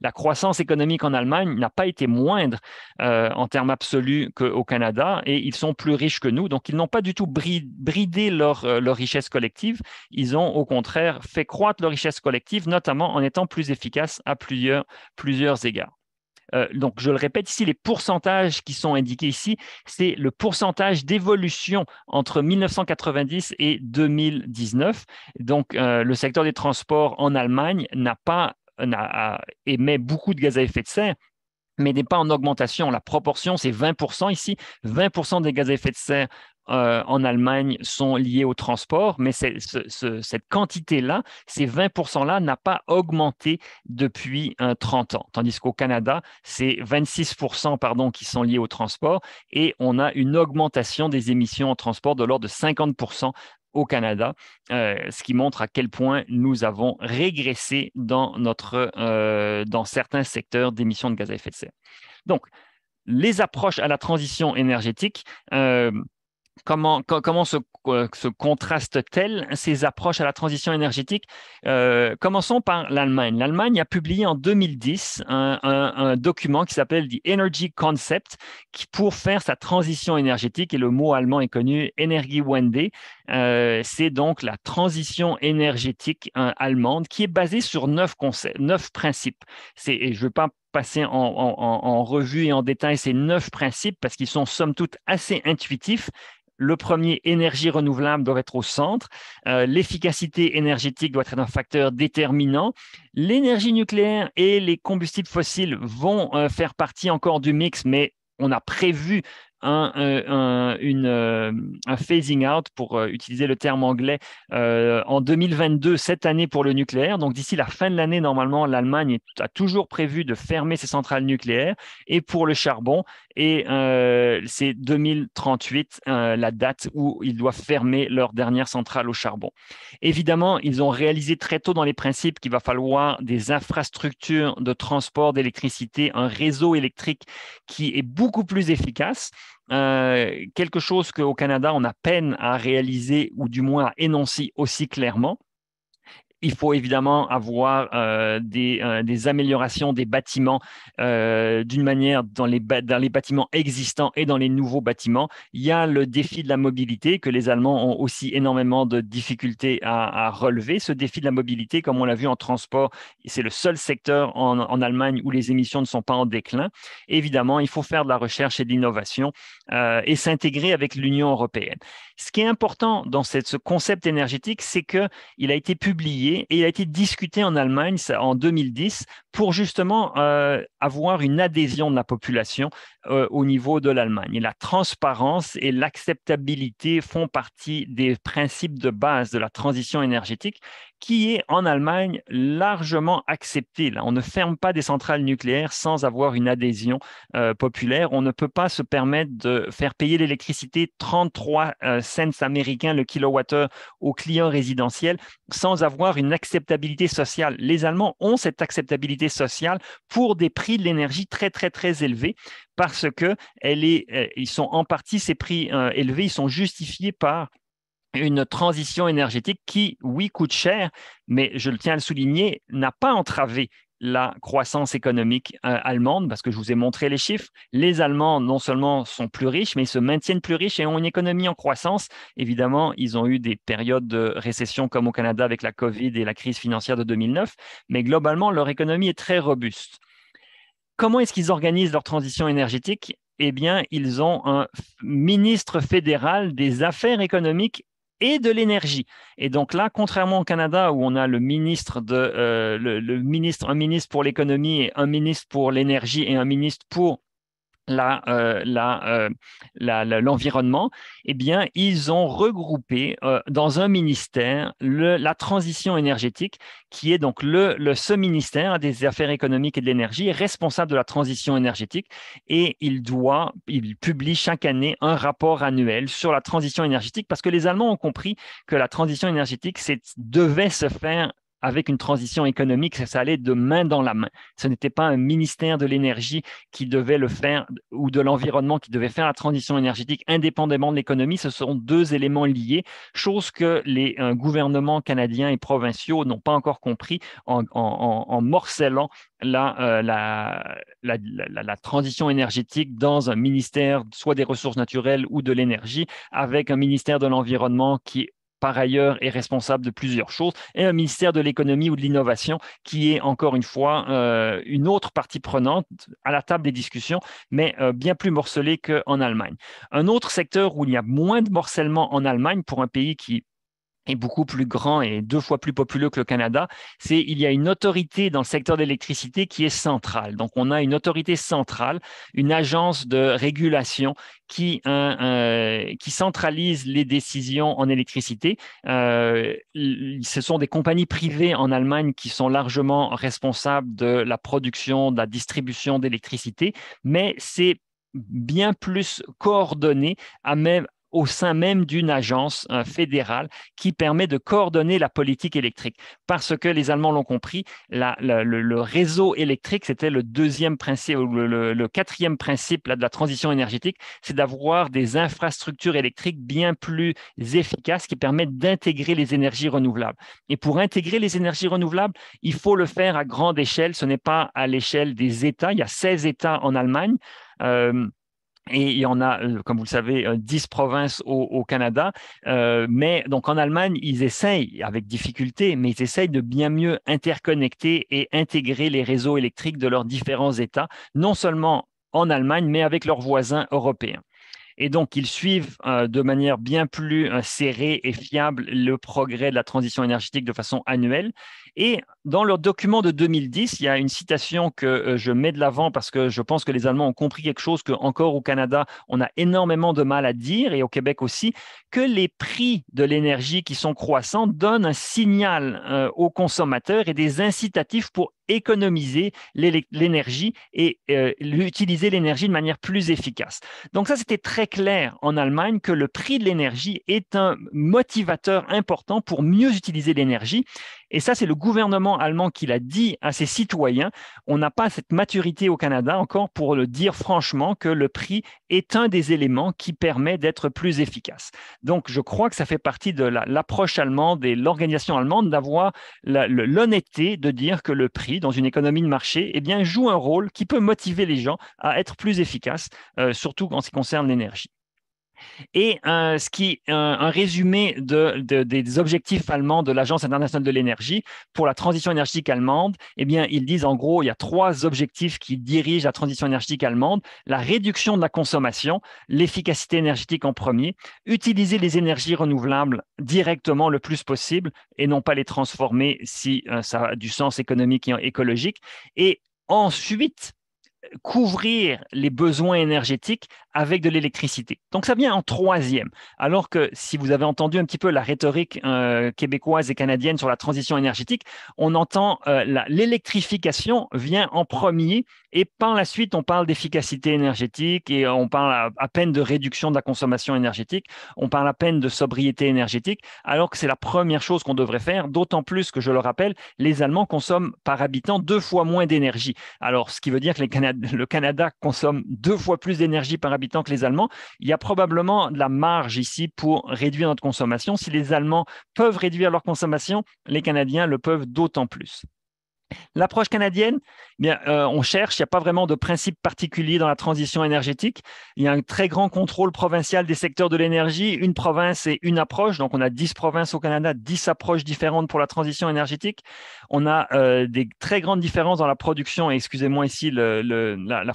la croissance économique en Allemagne n'a pas été moindre euh, en termes absolus qu'au Canada, et ils sont plus riches que nous, donc ils n'ont pas du tout bridé leur, euh, leur, richesse collective, ils ont au contraire fait croître leur richesse collective, notamment en étant plus efficaces à plusieurs, plusieurs égards. Euh, donc je le répète ici, les pourcentages qui sont indiqués ici, c'est le pourcentage d'évolution entre 1990 et 2019. Donc euh, le secteur des transports en Allemagne n'a pas émet beaucoup de gaz à effet de serre, mais n'est pas en augmentation. La proportion, c'est 20 ici. 20 des gaz à effet de serre euh, en Allemagne sont liées au transport, mais cette quantité-là, ces 20%-là, n'a pas augmenté depuis 30 euh, ans. Tandis qu'au Canada, c'est 26% pardon, qui sont liés au transport et on a une augmentation des émissions en transport de l'ordre de 50% au Canada, euh, ce qui montre à quel point nous avons régressé dans, notre, dans certains secteurs d'émissions de gaz à effet de serre. Donc, les approches à la transition énergétique comment, se, contrastent-elles ces approches à la transition énergétique euh, Commençons par l'Allemagne. L'Allemagne a publié en 2010 un, document qui s'appelle The Energy Concept qui, pour faire sa transition énergétique, et le mot allemand est connu, Energiewende, euh, c'est donc la transition énergétique euh, allemande qui est basée sur neuf, concepts, neuf principes. je ne veux pas passer en, en, revue et en détail ces neuf principes parce qu'ils sont somme toute assez intuitifs, le premier, énergie renouvelable doit être au centre. Euh, l'efficacité énergétique doit être un facteur déterminant. L'énergie nucléaire et les combustibles fossiles vont euh, faire partie encore du mix, mais on a prévu euh, euh, un, phasing out, pour euh, utiliser le terme anglais, en 2022, cette année pour le nucléaire. Donc d'ici la fin de l'année, normalement, l'Allemagne a toujours prévu de fermer ses centrales nucléaires. Et pour le charbon, et c'est 2038 la date où ils doivent fermer leur dernière centrale au charbon. Évidemment, ils ont réalisé très tôt dans les principes qu'il va falloir des infrastructures de transport d'électricité, un réseau électrique qui est beaucoup plus efficace euh, quelque chose qu'au Canada, on a peine à réaliser ou du moins à énoncer aussi clairement il faut évidemment avoir euh, euh, des, améliorations des bâtiments euh, d'une manière dans les, dans les bâtiments existants et dans les nouveaux bâtiments. Il y a le défi de la mobilité que les Allemands ont aussi énormément de difficultés à, relever. Ce défi de la mobilité, comme on l'a vu en transport, c'est le seul secteur en, en, Allemagne où les émissions ne sont pas en déclin. Évidemment, il faut faire de la recherche et de l'innovation et s'intégrer avec l'Union européenne. Ce qui est important dans ce concept énergétique, c'est qu'il a été publié et il a été discuté en Allemagne en 2010 pour justement euh, avoir une adhésion de la population euh, au niveau de l'Allemagne. la transparence et l'acceptabilité font partie des principes de base de la transition énergétique qui est en Allemagne largement acceptée. on ne ferme pas des centrales nucléaires sans avoir une adhésion euh, populaire. On ne peut pas se permettre de faire payer l'électricité 33 euh, cents américains le kilowattheure aux clients résidentiels sans avoir une acceptabilité sociale. Les Allemands ont cette acceptabilité sociale pour des prix de l'énergie très, très, très élevés parce que elle est, euh, ils sont en partie, ces prix euh, élevés, ils sont justifiés par une transition énergétique qui, oui, coûte cher, mais je le tiens à le souligner, n'a pas entravé la croissance économique euh, allemande, parce que je vous ai montré les chiffres. Les Allemands, non seulement sont plus riches, mais ils se maintiennent plus riches et ont une économie en croissance. Évidemment, ils ont eu des périodes de récession comme au Canada avec la COVID et la crise financière de 2009, mais globalement, leur économie est très robuste. Comment est-ce qu'ils organisent leur transition énergétique eh bien, ils ont un ministre fédéral des affaires économiques et de l'énergie. Et donc là, contrairement au Canada où on a le ministre de euh, le, ministre, un ministre pour l'économie et un ministre pour l'énergie et un ministre pour euh, euh, l'environnement, eh bien, ils ont regroupé euh, dans un ministère la transition énergétique, qui est donc le, le, ce ministère des Affaires économiques et de l'énergie, responsable de la transition énergétique et il doit, il publie chaque année un rapport annuel sur la transition énergétique parce que les Allemands ont compris que la transition énergétique devait se faire avec une transition économique, ça allait de main dans la main. Ce n'était pas un ministère de l'énergie qui devait le faire ou de l'environnement qui devait faire la transition énergétique indépendamment de l'économie. Ce sont deux éléments liés, chose que les gouvernements canadiens et provinciaux n'ont pas encore compris en, morcellant euh, la, la, transition énergétique dans un ministère soit des ressources naturelles ou de l'énergie, avec un ministère de l'environnement qui par ailleurs est responsable de plusieurs choses, et un ministère de l'économie ou de l'innovation qui est encore une fois euh, une autre partie prenante à la table des discussions, mais euh, bien plus morcelée qu'en Allemagne. Un autre secteur où il y a moins de morcellement en Allemagne pour un pays qui est beaucoup plus grand et deux fois plus populeux que le Canada, c'est il y a une autorité dans le secteur de l'électricité qui est centrale. Donc on a une autorité centrale, une agence de régulation qui, euh, qui centralise les décisions en électricité. Euh, ce sont des compagnies privées en Allemagne qui sont largement responsables de la production, de la distribution d'électricité, mais c'est bien plus coordonné à même au sein même d'une agence euh, fédérale qui permet de coordonner la politique électrique. Parce que les Allemands l'ont compris, le, réseau électrique, c'était le deuxième principe, le, quatrième principe de la transition énergétique, c'est d'avoir des infrastructures électriques bien plus efficaces qui permettent d'intégrer les énergies renouvelables. Et pour intégrer les énergies renouvelables, il faut le faire à grande échelle. Ce n'est pas à l'échelle des États. Il y a 16 États en Allemagne. Euh, et il y en a, euh, comme vous le savez, 10 euh, provinces au, Canada. Euh, mais donc en Allemagne, ils essayent, avec difficulté, mais ils essayent de bien mieux interconnecter et intégrer les réseaux électriques de leurs différents États, non seulement en Allemagne, mais avec leurs voisins européens. Et donc, ils suivent de manière bien plus serrée et fiable le progrès de la transition énergétique de façon annuelle. Et dans leur document de 2010, il y a une citation que euh, je mets de l'avant parce que je pense que les Allemands ont compris quelque chose que encore au Canada, on a énormément de mal à dire et au Québec aussi, que les prix de l'énergie qui sont croissants donnent un signal euh, aux consommateurs et des incitatifs pour économiser l'énergie et euh, utiliser l'énergie de manière plus efficace. Donc ça, c'était très clair en Allemagne que le prix de l'énergie est un motivateur important pour mieux utiliser l'énergie. Et ça, c'est le gouvernement allemand qui l'a dit à ses citoyens. On n'a pas cette maturité au Canada encore pour le dire franchement que le prix est un des éléments qui permet d'être plus efficace. Donc, je crois que ça fait partie de l'approche allemande et l'organisation allemande d'avoir l'honnêteté de dire que le prix dans une économie de marché eh bien, joue un rôle qui peut motiver les gens à être plus efficaces, euh, surtout en ce qui concerne l'énergie et un, euh, ce qui, euh, résumé des objectifs allemands de l'Agence internationale de l'énergie pour la transition énergétique allemande. Eh bien, ils disent en gros, il y a trois objectifs qui dirigent la transition énergétique allemande la réduction de la consommation, l'efficacité énergétique en premier, utiliser les énergies renouvelables directement le plus possible et non pas les transformer si euh, ça a du sens économique et écologique, et ensuite couvrir les besoins énergétiques avec de l'électricité. Donc ça vient en troisième. Alors que si vous avez entendu un petit peu la rhétorique euh, québécoise et canadienne sur la transition énergétique, on entend euh, l'électrification vient en premier et par la suite on parle d'efficacité énergétique et on parle à, peine de réduction de la consommation énergétique, on parle à peine de sobriété énergétique, alors que c'est la première chose qu'on devrait faire, d'autant plus que je le rappelle, les Allemands consomment par habitant deux fois moins d'énergie. Alors ce qui veut dire que les Canadiens le Canada consomme deux fois plus d'énergie par habitant que les Allemands. Il y a probablement de la marge ici pour réduire notre consommation. Si les Allemands peuvent réduire leur consommation, les Canadiens le peuvent d'autant plus. L'approche canadienne, eh bien, euh, on cherche, il n'y a pas vraiment de principe particulier dans la transition énergétique. Il y a un très grand contrôle provincial des secteurs de l'énergie, une province et une approche. Donc, on a 10 provinces au Canada, 10 approches différentes pour la transition énergétique. On a euh, des très grandes différences dans la production, et excusez-moi ici la,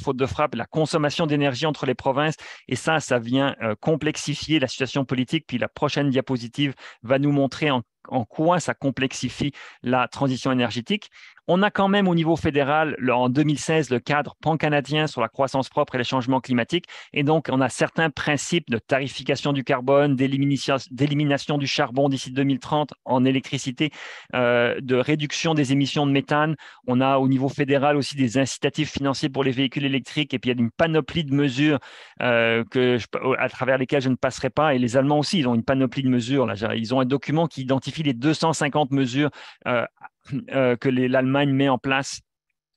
faute de frappe, la consommation d'énergie entre les provinces. Et ça, ça vient euh, complexifier la situation politique. Puis la prochaine diapositive va nous montrer en quoi ça complexifie la transition énergétique. On a quand même au niveau fédéral, en 2016, le cadre pan-canadien sur la croissance propre et les changements climatiques. Et donc, on a certains principes de tarification du carbone, d'élimination du charbon d'ici 2030 en électricité, euh, de réduction des émissions de méthane. On a au niveau fédéral aussi des incitatifs financiers pour les véhicules électriques. Et puis, il y a une panoplie de mesures euh, que à travers lesquelles je ne passerai pas. Et les Allemands aussi, ils ont une panoplie de mesures. Là. Ils ont un document qui identifie les 250 mesures euh, euh, que l'Allemagne met en place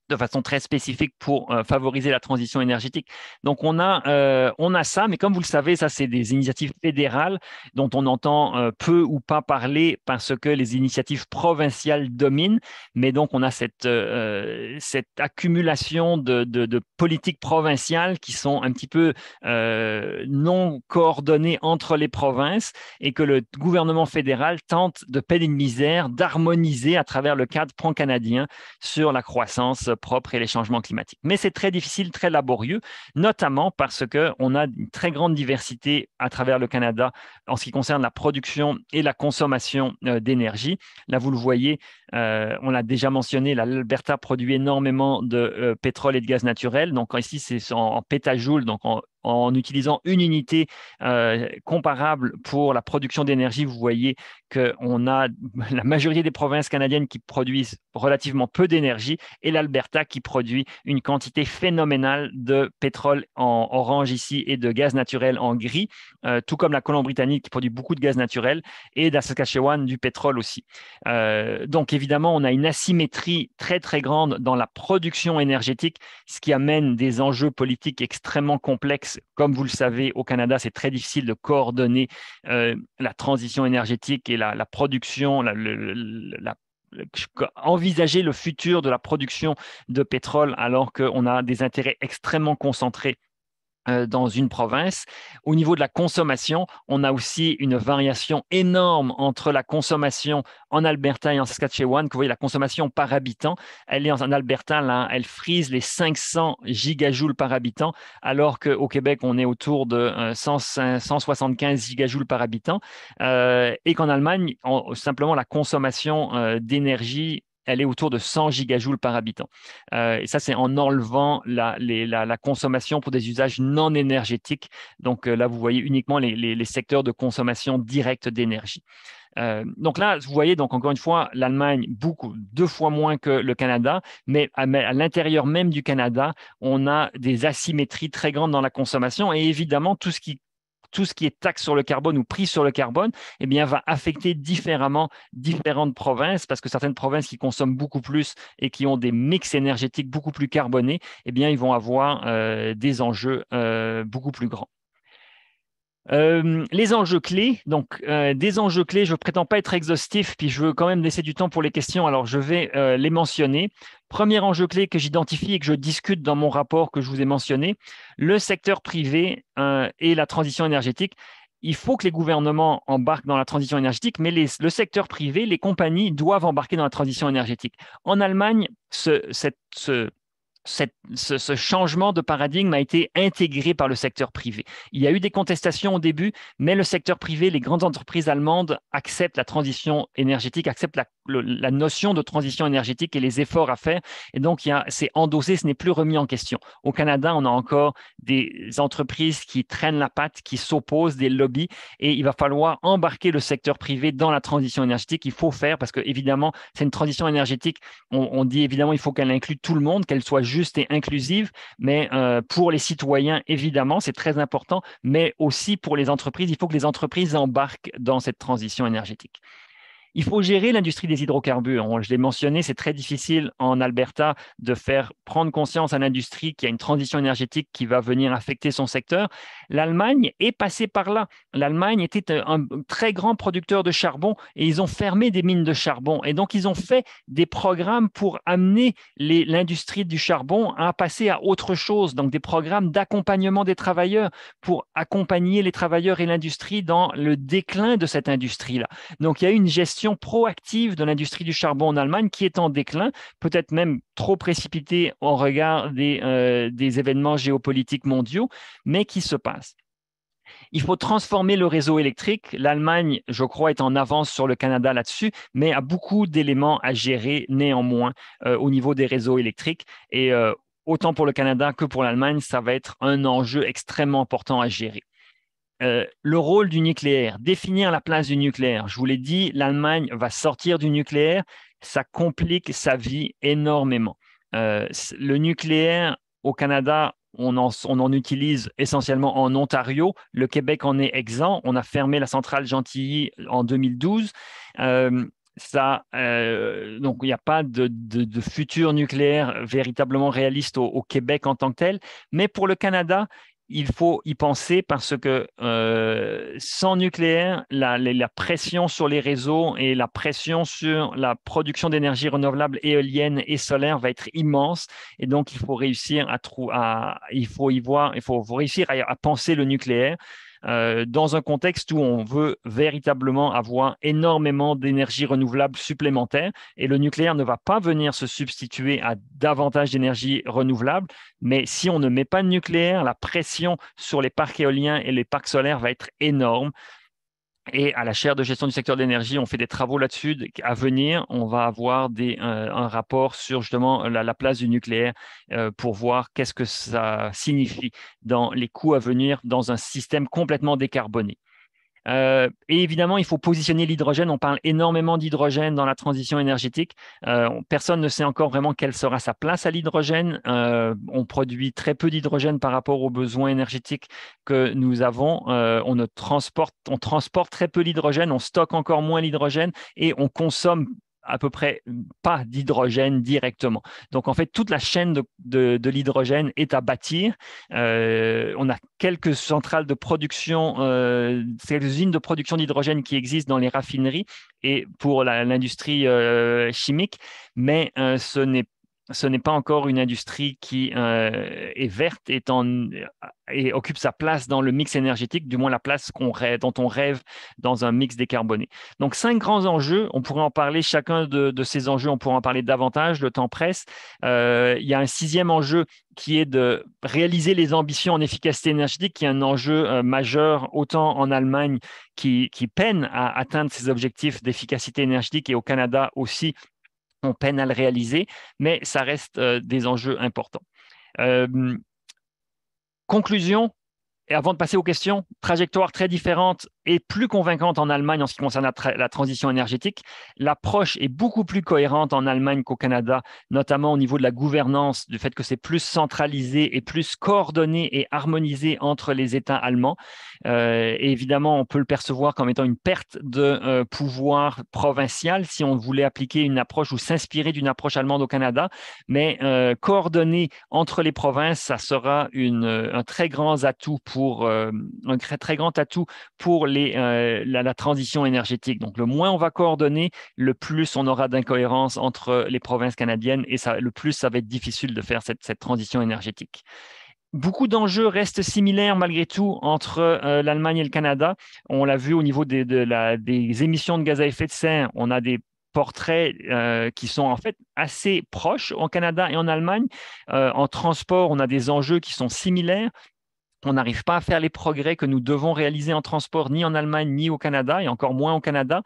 de façon très spécifique pour euh, favoriser la transition énergétique. Donc on a, euh, on a ça, mais comme vous le savez, ça c'est des initiatives fédérales dont on entend euh, peu ou pas parler parce que les initiatives provinciales dominent, mais donc on a cette, cette accumulation de, politiques provinciales qui sont un petit peu non coordonnées entre les provinces et que le gouvernement fédéral tente de peine et de misère d'harmoniser à travers le cadre pan-canadien sur la croissance propres et les changements climatiques. Mais c'est très difficile, très laborieux, notamment parce qu'on a une très grande diversité à travers le Canada en ce qui concerne la production et la consommation euh, d'énergie. Là, vous le voyez, euh, on l'a déjà mentionné, l'Alberta produit énormément de euh, pétrole et de gaz naturel. Donc ici, c'est en, pétajoules, donc en, utilisant une unité euh, comparable pour la production d'énergie. Vous voyez qu'on a la majorité des provinces canadiennes qui produisent relativement peu d'énergie et l'Alberta qui produit une quantité phénoménale de pétrole en orange ici et de gaz naturel en gris, tout comme la Colombie-Britannique qui produit beaucoup de gaz naturel et la du pétrole aussi. donc évidemment, on a une asymétrie très très grande dans la production énergétique, ce qui amène des enjeux politiques extrêmement complexes. Comme vous le savez, au Canada, c'est très difficile de coordonner euh, la transition énergétique et la, production, envisager le futur de la production de pétrole alors qu'on a des intérêts extrêmement concentrés euh, dans une province. Au niveau de la consommation, on a aussi une variation énorme entre la consommation en Alberta et en Saskatchewan. vous voyez, la consommation par habitant, elle est en Alberta, là, hein. elle frise les 500 gigajoules par habitant, alors qu'au Québec, on est autour de 175 euh, gigajoules par habitant. Euh, et qu'en Allemagne, simplement la consommation d'énergie elle est autour de 100 gigajoules par habitant. Euh, et ça, c'est en enlevant la, consommation pour des usages non énergétiques. Donc euh, là, vous voyez uniquement les, secteurs de consommation directe d'énergie. Euh, donc là, vous voyez, donc encore une fois, l'Allemagne, beaucoup, deux fois moins que le Canada, mais à l'intérieur même du Canada, on a des asymétries très grandes dans la consommation. Et évidemment, tout ce qui tout ce qui est taxe sur le carbone ou prix sur le carbone, eh bien, va affecter différemment différentes provinces parce que certaines provinces qui consomment beaucoup plus et qui ont des mix énergétiques beaucoup plus carbonés, eh bien, ils vont avoir euh, des enjeux euh, beaucoup plus grands. Euh, les enjeux clés, donc euh, des enjeux clés, je ne prétends pas être exhaustif, puis je veux quand même laisser du temps pour les questions, alors je vais euh, les mentionner. Premier enjeu clé que j'identifie et que je discute dans mon rapport que je vous ai mentionné, le secteur privé et la transition énergétique. Il faut que les gouvernements embarquent dans la transition énergétique, mais le secteur privé, les compagnies doivent embarquer dans la transition énergétique. En Allemagne, cette, ce, ce, ce, changement de paradigme a été intégré par le secteur privé. Il y a eu des contestations au début, mais le secteur privé, les grandes entreprises allemandes acceptent la transition énergétique, acceptent la la notion de transition énergétique et les efforts à faire. Et donc, c'est endossé, ce n'est plus remis en question. Au Canada, on a encore des entreprises qui traînent la patte, qui s'opposent, des lobbies, et il va falloir embarquer le secteur privé dans la transition énergétique. Il faut faire parce que, évidemment, c'est une transition énergétique. On, dit évidemment, il faut qu'elle inclue tout le monde, qu'elle soit juste et inclusive, mais euh, pour les citoyens, évidemment, c'est très important, mais aussi pour les entreprises, il faut que les entreprises embarquent dans cette transition énergétique. Il faut gérer l'industrie des hydrocarbures. Je l'ai mentionné, c'est très difficile en Alberta de faire prendre conscience à l'industrie qu'il y a une transition énergétique qui va venir affecter son secteur. L'Allemagne est passée par là. L'Allemagne était un très grand producteur de charbon et ils ont fermé des mines de charbon. Et donc, ils ont fait des programmes pour amener l'industrie du charbon à passer à autre chose, donc des programmes d'accompagnement des travailleurs pour accompagner les travailleurs et l'industrie dans le déclin de cette industrie-là. Donc, il y a une gestion proactive de l'industrie du charbon en Allemagne qui est en déclin, peut-être même trop précipitée au regard euh, des, événements géopolitiques mondiaux, mais qui se passe. Il faut transformer le réseau électrique. L'Allemagne, je crois, est en avance sur le Canada là-dessus, mais a beaucoup d'éléments à gérer néanmoins euh, au niveau des réseaux électriques. Et euh, autant pour le Canada que pour l'Allemagne, ça va être un enjeu extrêmement important à gérer. Euh, le rôle du nucléaire, définir la place du nucléaire. Je vous l'ai dit, l'Allemagne va sortir du nucléaire, ça complique sa vie énormément. Euh, le nucléaire au Canada, on en, utilise essentiellement en Ontario. Le Québec en est exempt. On a fermé la centrale Gentilly en 2012. Euh, donc il n'y a pas de, futur nucléaire véritablement réaliste au, Québec en tant que tel. Mais pour le Canada, il faut y penser parce que euh, sans nucléaire, la, pression sur les réseaux et la pression sur la production d'énergie renouvelable éolienne et solaire va être immense. Et donc, il faut réussir à, il faut y voir, il faut, réussir à penser le nucléaire euh, dans un contexte où on veut véritablement avoir énormément d'énergie renouvelable supplémentaire. Et le nucléaire ne va pas venir se substituer à davantage d'énergie renouvelable. Mais si on ne met pas de nucléaire, la pression sur les parcs éoliens et les parcs solaires va être énorme. Et à la chaire de gestion du secteur de l'énergie, on fait des travaux là-dessus. À venir, on va avoir des, un, rapport sur justement euh, la, place du nucléaire euh, pour voir qu'est-ce que ça signifie dans les coûts à venir dans un système complètement décarboné. Euh, et évidemment, il faut positionner l'hydrogène. On parle énormément d'hydrogène dans la transition énergétique. Euh, personne ne sait encore vraiment quelle sera sa place à l'hydrogène. Euh, on produit très peu d'hydrogène par rapport aux besoins énergétiques que nous avons. on, ne transporte, très peu l'hydrogène, on stocke encore moins l'hydrogène et on consomme à peu près pas d'hydrogène directement. Donc en fait, toute la chaîne de, l'hydrogène est à bâtir. Euh, on a quelques centrales de production, euh, quelques usines de production d'hydrogène qui existent dans les raffineries et pour l'industrie euh, chimique, mais euh, ce n'est ce n'est pas encore une industrie qui euh, est verte et, en, et, occupe sa place dans le mix énergétique, du moins la place qu'on rêve, dont on rêve dans un mix décarboné. Donc, cinq grands enjeux. On pourrait en parler, chacun de, ces enjeux, on pourrait en parler davantage, le temps presse. Euh, il y a un sixième enjeu qui est de réaliser les ambitions en efficacité énergétique, qui est un enjeu euh, majeur autant en Allemagne qui, qui peine à atteindre ses objectifs d'efficacité énergétique et au Canada aussi on peine à le réaliser, mais ça reste euh, des enjeux importants. Euh, conclusion, et avant de passer aux questions, trajectoire très différente est plus convaincante en Allemagne en ce qui concerne la, transition énergétique. L'approche est beaucoup plus cohérente en Allemagne qu'au Canada, notamment au niveau de la gouvernance, du fait que c'est plus centralisé et plus coordonné et harmonisé entre les États allemands. Euh, évidemment, on peut le percevoir comme étant une perte de euh, pouvoir provincial si on voulait appliquer une approche ou s'inspirer d'une approche allemande au Canada, mais euh, coordonner entre les provinces, ça sera une, un très grand atout pour euh, un très, très grand atout pour les euh, la, transition énergétique. Donc, le moins on va coordonner, le plus on aura d'incohérences entre les provinces canadiennes et ça, le plus ça va être difficile de faire cette, cette transition énergétique. Beaucoup d'enjeux restent similaires malgré tout entre euh, l'Allemagne et le Canada. On l'a vu au niveau des, de la, des émissions de gaz à effet de serre. On a des portraits euh, qui sont en fait assez proches en Canada et en Allemagne. en transport, on a des enjeux qui sont similaires, on n'arrive pas à faire les progrès que nous devons réaliser en transport, ni en Allemagne, ni au Canada, et encore moins au Canada.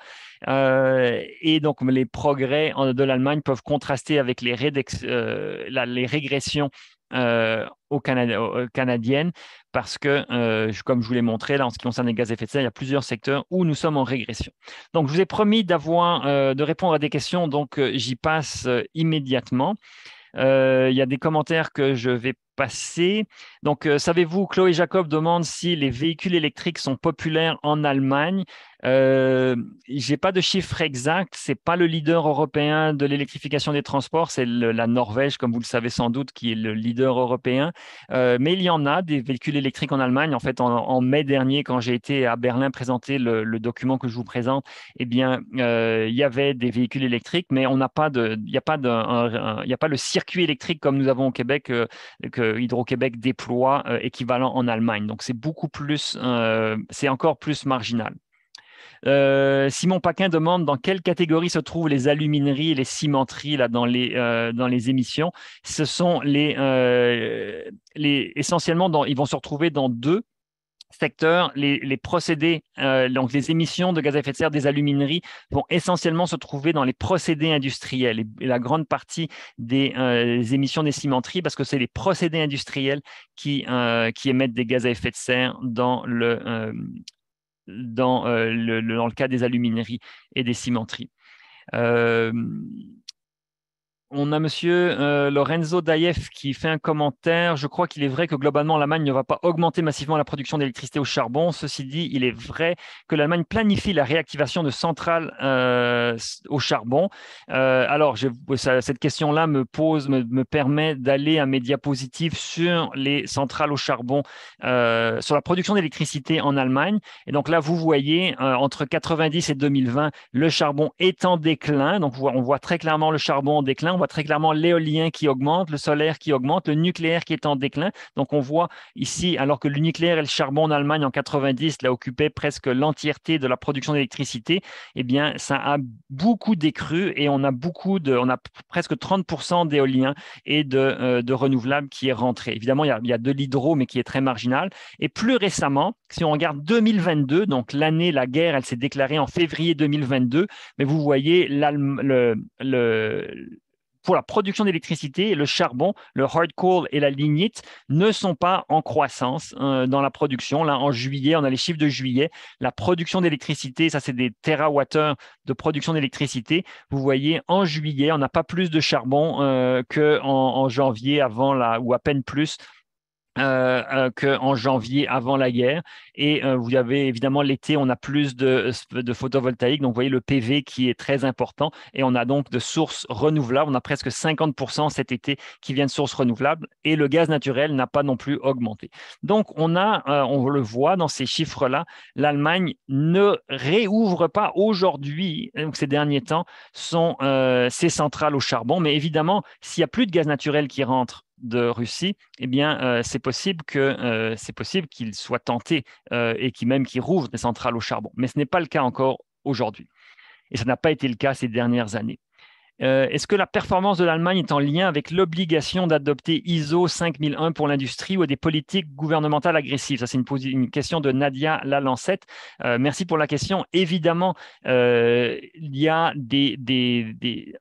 Euh, et donc, les progrès de l'Allemagne peuvent contraster avec les, euh, les régressions euh, Canada, euh, canadiennes parce que, comme je vous l'ai montré, là, en ce qui concerne les gaz à effet de serre, il y a plusieurs secteurs où nous sommes en régression. Donc, je vous ai promis d'avoir, de répondre à des questions, donc j'y passe immédiatement. il y a des commentaires que je vais passé. Donc, euh, savez-vous, Chloé Jacob demande si les véhicules électriques sont populaires en Allemagne. Euh, Je n'ai pas de chiffre exact. Ce n'est pas le leader européen de l'électrification des transports. C'est la Norvège, comme vous le savez sans doute, qui est le leader européen. Euh, mais il y en a des véhicules électriques en Allemagne. En fait, en, mai dernier, quand j'ai été à Berlin présenter le, document que je vous présente, eh bien, euh, il y avait des véhicules électriques, mais on n'a pas de, il n'y a pas de, il a pas le circuit électrique comme nous avons au Québec que Hydro-Québec déploie euh, équivalent en Allemagne. Donc c'est beaucoup plus, euh, c'est encore plus marginal. Euh, Simon Paquin demande dans quelle catégorie se trouvent les alumineries et les cimenteries là, dans, les, dans les émissions. Ce sont les, les essentiellement, dans, ils vont se retrouver dans deux secteur, les, procédés, euh, donc les émissions de gaz à effet de serre des alumineries vont essentiellement se trouver dans les procédés industriels et, la grande partie euh, des émissions des cimenteries parce que c'est les procédés industriels qui, euh, qui émettent des gaz à effet de serre dans le, dans, cas des alumineries et des cimenteries. On a monsieur euh, Lorenzo Daïef qui fait un commentaire. Je crois qu'il est vrai que globalement, l'Allemagne ne va pas augmenter massivement la production d'électricité au charbon. Ceci dit, il est vrai que l'Allemagne planifie la réactivation de centrales euh, au charbon. Euh, alors, cette question-là me pose, me, permet d'aller à mes diapositives sur les centrales au charbon, sur la production d'électricité en Allemagne. Et donc là, vous voyez, entre 90 et 2020, le charbon est en déclin. Donc, on voit très clairement le charbon en déclin on voit très clairement l'éolien qui augmente, le solaire qui augmente, le nucléaire qui est en déclin. Donc on voit ici, alors que le nucléaire et le charbon en Allemagne en 90 là, occupé presque l'entièreté de la production d'électricité, eh bien ça a beaucoup décru et on a beaucoup de, on a presque 30% d'éolien et de, euh, renouvelables qui est rentré. Évidemment, il y a, de l'hydro, mais qui est très marginal. Et plus récemment, si on regarde 2022, donc l'année, la guerre, elle s'est déclarée en février 2022, mais vous voyez le, pour la production d'électricité, le charbon, le hard coal et la lignite ne sont pas en croissance euh, dans la production. Là, en juillet, on a les chiffres de juillet. La production d'électricité, ça c'est des terawattheures de production d'électricité. Vous voyez, en juillet, on n'a pas plus de charbon euh, qu'en en janvier avant la, ou à peine plus. Euh, qu'en janvier avant la guerre. Et euh, vous avez évidemment l'été, on a plus de, euh, de photovoltaïque. Donc, vous voyez le PV qui est très important. Et on a donc de sources renouvelables. On a presque 50% cet été qui vient de sources renouvelables. Et le gaz naturel n'a pas non plus augmenté. Donc, on a, euh, on le voit dans ces chiffres-là, l'Allemagne ne réouvre pas aujourd'hui, hein, donc ces derniers temps, sont ses centrales au charbon. Mais évidemment, s'il n'y a plus de gaz naturel qui rentre de Russie, eh bien, c'est possible que c'est possible qu'il soit tenté euh, et qui même qui rouvrent des centrales au charbon. Mais ce n'est pas le cas encore aujourd'hui. Et ça n'a pas été le cas ces dernières années. Euh, est-ce que la performance de l'Allemagne est en lien avec l'obligation d'adopter ISO 5001 pour l'industrie ou des politiques gouvernementales agressives Ça, c'est une, question de Nadia Lalancette. Euh, merci pour la question. Évidemment, euh, il y a des, des,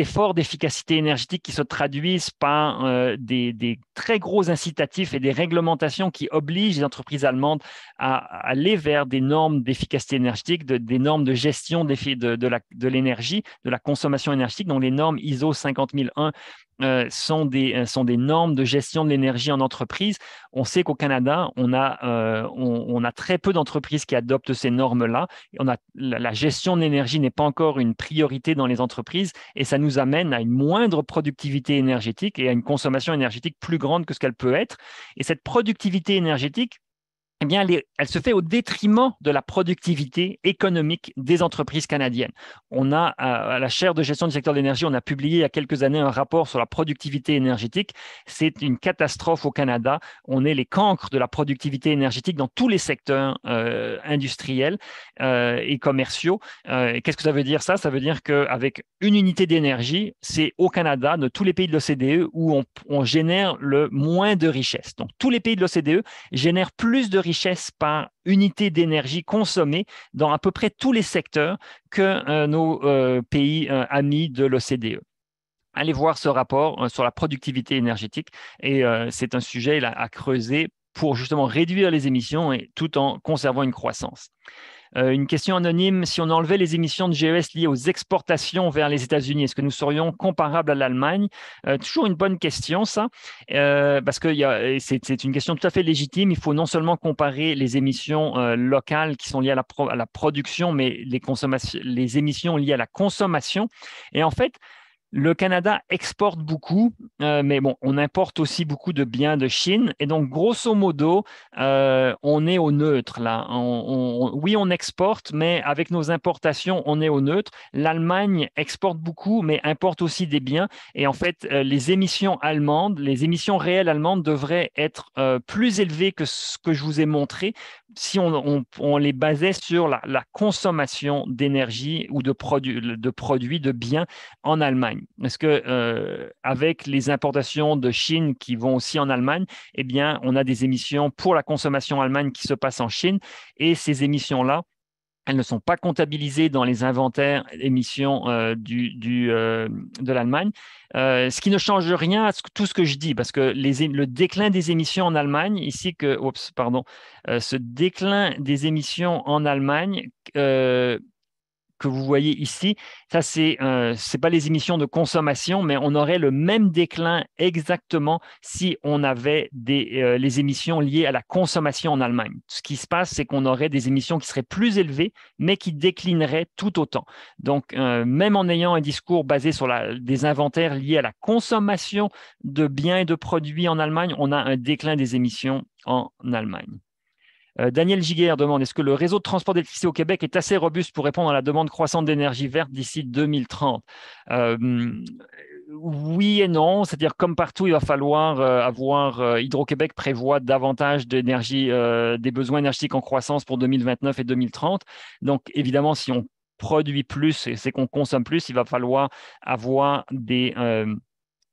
efforts d'efficacité énergétique qui se traduisent par des, très gros incitatifs et des réglementations qui obligent les entreprises allemandes à, aller vers des normes d'efficacité énergétique, de, des normes de gestion de, de l'énergie, de la consommation énergétique. dont les normes ISO 50001 euh, sont, des, euh, sont des normes de gestion de l'énergie en entreprise. On sait qu'au Canada, on a, euh, on, a très peu d'entreprises qui adoptent ces normes-là. On a, la, la gestion de l'énergie n'est pas encore une priorité dans les entreprises et ça nous amène à une moindre productivité énergétique et à une consommation énergétique plus grande que ce qu'elle peut être. Et cette productivité énergétique, eh bien, elle, se fait au détriment de la productivité économique des entreprises canadiennes. On a, à la chaire de gestion du secteur de l'énergie, on a publié il y a quelques années un rapport sur la productivité énergétique. C'est une catastrophe au Canada. On est les cancres de la productivité énergétique dans tous les secteurs euh, industriels euh, et commerciaux. Euh, qu'est-ce que ça veut dire ça Ça veut dire qu'avec une unité d'énergie, c'est au Canada, de tous les pays de l'OCDE, où on, on génère le moins de richesse. Donc, tous les pays de l'OCDE génèrent plus de richesse par unité d'énergie consommée dans à peu près tous les secteurs que euh, nos euh, pays euh, amis de l'OCDE allez voir ce rapport sur la productivité énergétique et c'est un sujet à creuser pour justement réduire les émissions et tout en conservant une croissance. Euh, une question anonyme, si on enlevait les émissions de GES liées aux exportations vers les États-Unis, est-ce que nous serions comparables à l'Allemagne euh, Toujours une bonne question, ça, euh, parce que c'est une question tout à fait légitime. Il faut non seulement comparer les émissions locales qui sont liées à la, production, mais les, les émissions liées à la consommation. Et en fait, le Canada exporte beaucoup, euh, mais bon, on importe aussi beaucoup de biens de Chine. Et donc, grosso modo, euh, on est au neutre là. oui, on exporte, mais avec nos importations, on est au neutre. L'Allemagne exporte beaucoup, mais importe aussi des biens. Et en fait, euh, les émissions allemandes, les émissions réelles allemandes devraient être plus élevées que ce que je vous ai montré si on, les basait sur la, consommation d'énergie ou de, de produits, de biens en Allemagne. Est-ce que euh, avec les importations de Chine qui vont aussi en Allemagne, eh bien, on a des émissions pour la consommation allemande qui se passent en Chine et ces émissions-là, elles ne sont pas comptabilisées dans les inventaires émissions euh, du, euh, de l'Allemagne, ce qui ne change rien à tout ce que je dis, parce que les, le déclin des émissions en Allemagne, ici que, pardon, ce déclin des émissions en Allemagne que vous voyez ici, ça, c'est euh, pas les émissions de consommation, mais on aurait le même déclin exactement si on avait des, euh, les émissions liées à la consommation en Allemagne. Ce qui se passe, c'est qu'on aurait des émissions qui seraient plus élevées, mais qui déclineraient tout autant. Donc, euh, même en ayant un discours basé sur des inventaires liés à la consommation de biens et de produits en Allemagne, on a un déclin des émissions en Allemagne. Euh, Daniel Giguère demande est-ce que le réseau de transport d'électricité au Québec est assez robuste pour répondre à la demande croissante d'énergie verte d'ici 2030 euh, oui et non, c'est-à-dire comme partout, il va falloir euh, avoir Hydro-Québec prévoit davantage d'énergie, des besoins énergétiques en croissance pour 2029 et 2030. Donc évidemment, si on produit plus et c'est qu'on consomme plus, il va falloir avoir des,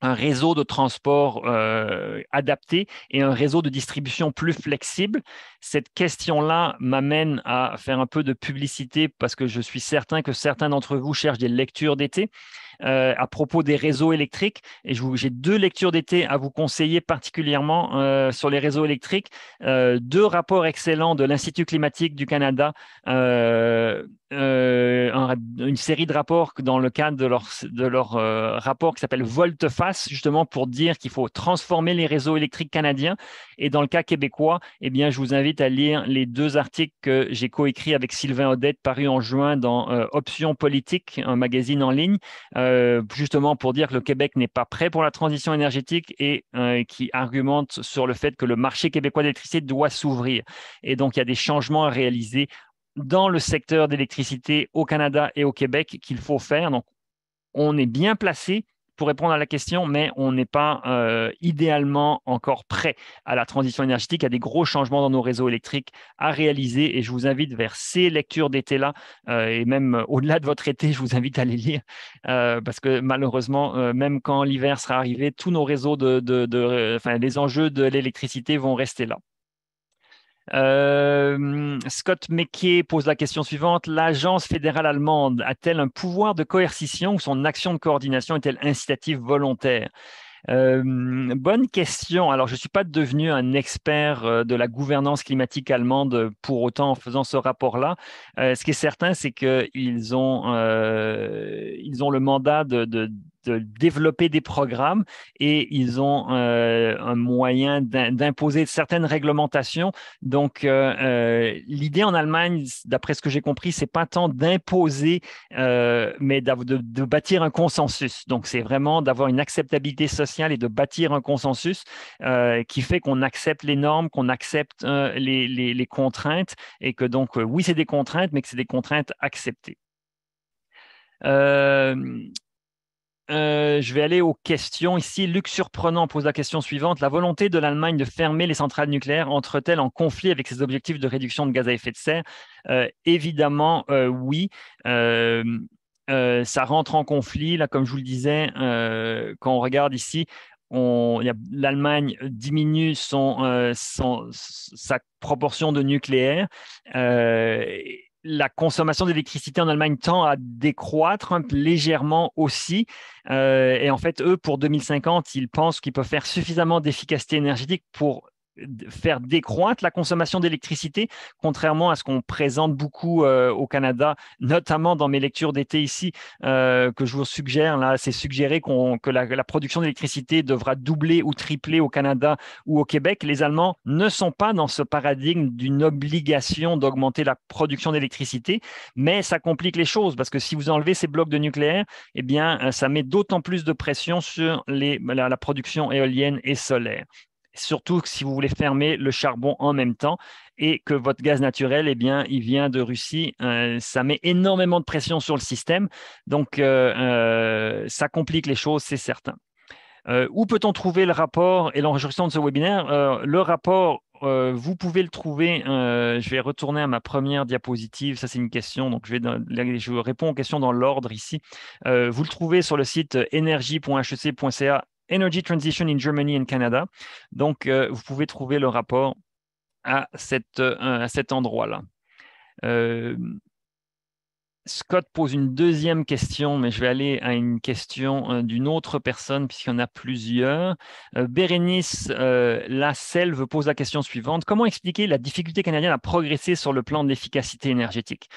un réseau de transport euh, adapté et un réseau de distribution plus flexible. Cette question-là m'amène à faire un peu de publicité parce que je suis certain que certains d'entre vous cherchent des lectures d'été euh, à propos des réseaux électriques. Et j'ai deux lectures d'été à vous conseiller particulièrement euh, sur les réseaux électriques. deux rapports excellents de l'Institut climatique du Canada euh, une série de rapports dans le cadre de leur, de leur euh, rapport qui s'appelle volte justement pour dire qu'il faut transformer les réseaux électriques canadiens. Et dans le cas québécois, eh bien, je vous invite à lire les deux articles que j'ai coécrits avec Sylvain Odette, paru en juin dans euh, Options politiques, un magazine en ligne, justement pour dire que le Québec n'est pas prêt pour la transition énergétique et qui argumente sur le fait que le marché québécois d'électricité doit s'ouvrir. Et donc, il y a des changements à réaliser dans le secteur d'électricité au Canada et au Québec qu'il faut faire. Donc, on est bien placé pour répondre à la question, mais on n'est pas euh, idéalement encore prêt à la transition énergétique, à des gros changements dans nos réseaux électriques à réaliser. Et je vous invite vers ces lectures d'été-là, euh, et même euh, au-delà de votre été, je vous invite à les lire, parce que malheureusement, même quand l'hiver sera arrivé, tous nos réseaux, de enfin, les enjeux de l'électricité vont rester là. Euh, Scott Meckier pose la question suivante. L'agence fédérale allemande a-t-elle un pouvoir de coercition ou son action de coordination est-elle incitative volontaire euh, bonne question. Alors, je ne suis pas devenu un expert euh, de la gouvernance climatique allemande pour autant en faisant ce rapport-là. ce qui est certain, c'est qu'ils ont, ils ont le mandat de, de développer des programmes et ils ont euh, un moyen d'imposer certaines réglementations. Donc, euh, euh, l'idée en Allemagne, d'après ce que j'ai compris, c'est pas tant d'imposer, mais de, bâtir un consensus. Donc, c'est vraiment d'avoir une acceptabilité sociale et de bâtir un consensus qui fait qu'on accepte les normes, qu'on accepte les, contraintes et que donc, oui, c'est des contraintes, mais que c'est des contraintes acceptées. Euh, euh, je vais aller aux questions. Ici, Luc Surprenant pose la question suivante. La volonté de l'Allemagne de fermer les centrales nucléaires entre-t-elle en conflit avec ses objectifs de réduction de gaz à effet de serre euh, Évidemment, euh, oui. ça rentre en conflit, là, comme je vous le disais, quand on regarde ici, l'Allemagne diminue sa proportion de nucléaire la consommation d'électricité en Allemagne tend à décroître hein, légèrement aussi. Euh, et en fait, eux, pour 2050, ils pensent qu'ils peuvent faire suffisamment d'efficacité énergétique pour faire décroître la consommation d'électricité, contrairement à ce qu'on présente beaucoup euh, au Canada, notamment dans mes lectures d'été ici, euh, que je vous suggère, là, c'est suggéré que la, production d'électricité devra doubler ou tripler au Canada ou au Québec. Les Allemands ne sont pas dans ce paradigme d'une obligation d'augmenter la production d'électricité, mais ça complique les choses parce que si vous enlevez ces blocs de nucléaire, eh bien, euh, ça met d'autant plus de pression sur les, la production éolienne et solaire surtout si vous voulez fermer le charbon en même temps et que votre gaz naturel, eh bien, il vient de Russie. Euh, ça met énormément de pression sur le système, donc euh, euh, ça complique les choses, c'est certain. où peut-on trouver le rapport et l'enregistrement de ce webinaire Le rapport, vous pouvez le trouver. je vais retourner à ma première diapositive. Ça, c'est une question. Donc, je, vais je réponds aux questions dans l'ordre ici. vous le trouvez sur le site energie.hc.ca Energy Transition in Germany and Canada. Donc, euh, vous pouvez trouver le rapport à, euh, à cet endroit-là. Euh, Scott pose une deuxième question, mais je vais aller à une question euh, d'une autre personne puisqu'il y en a plusieurs. Euh, Bérénice euh, Lasselve pose la question suivante. Comment expliquer la difficulté canadienne à progresser sur le plan de l'efficacité énergétique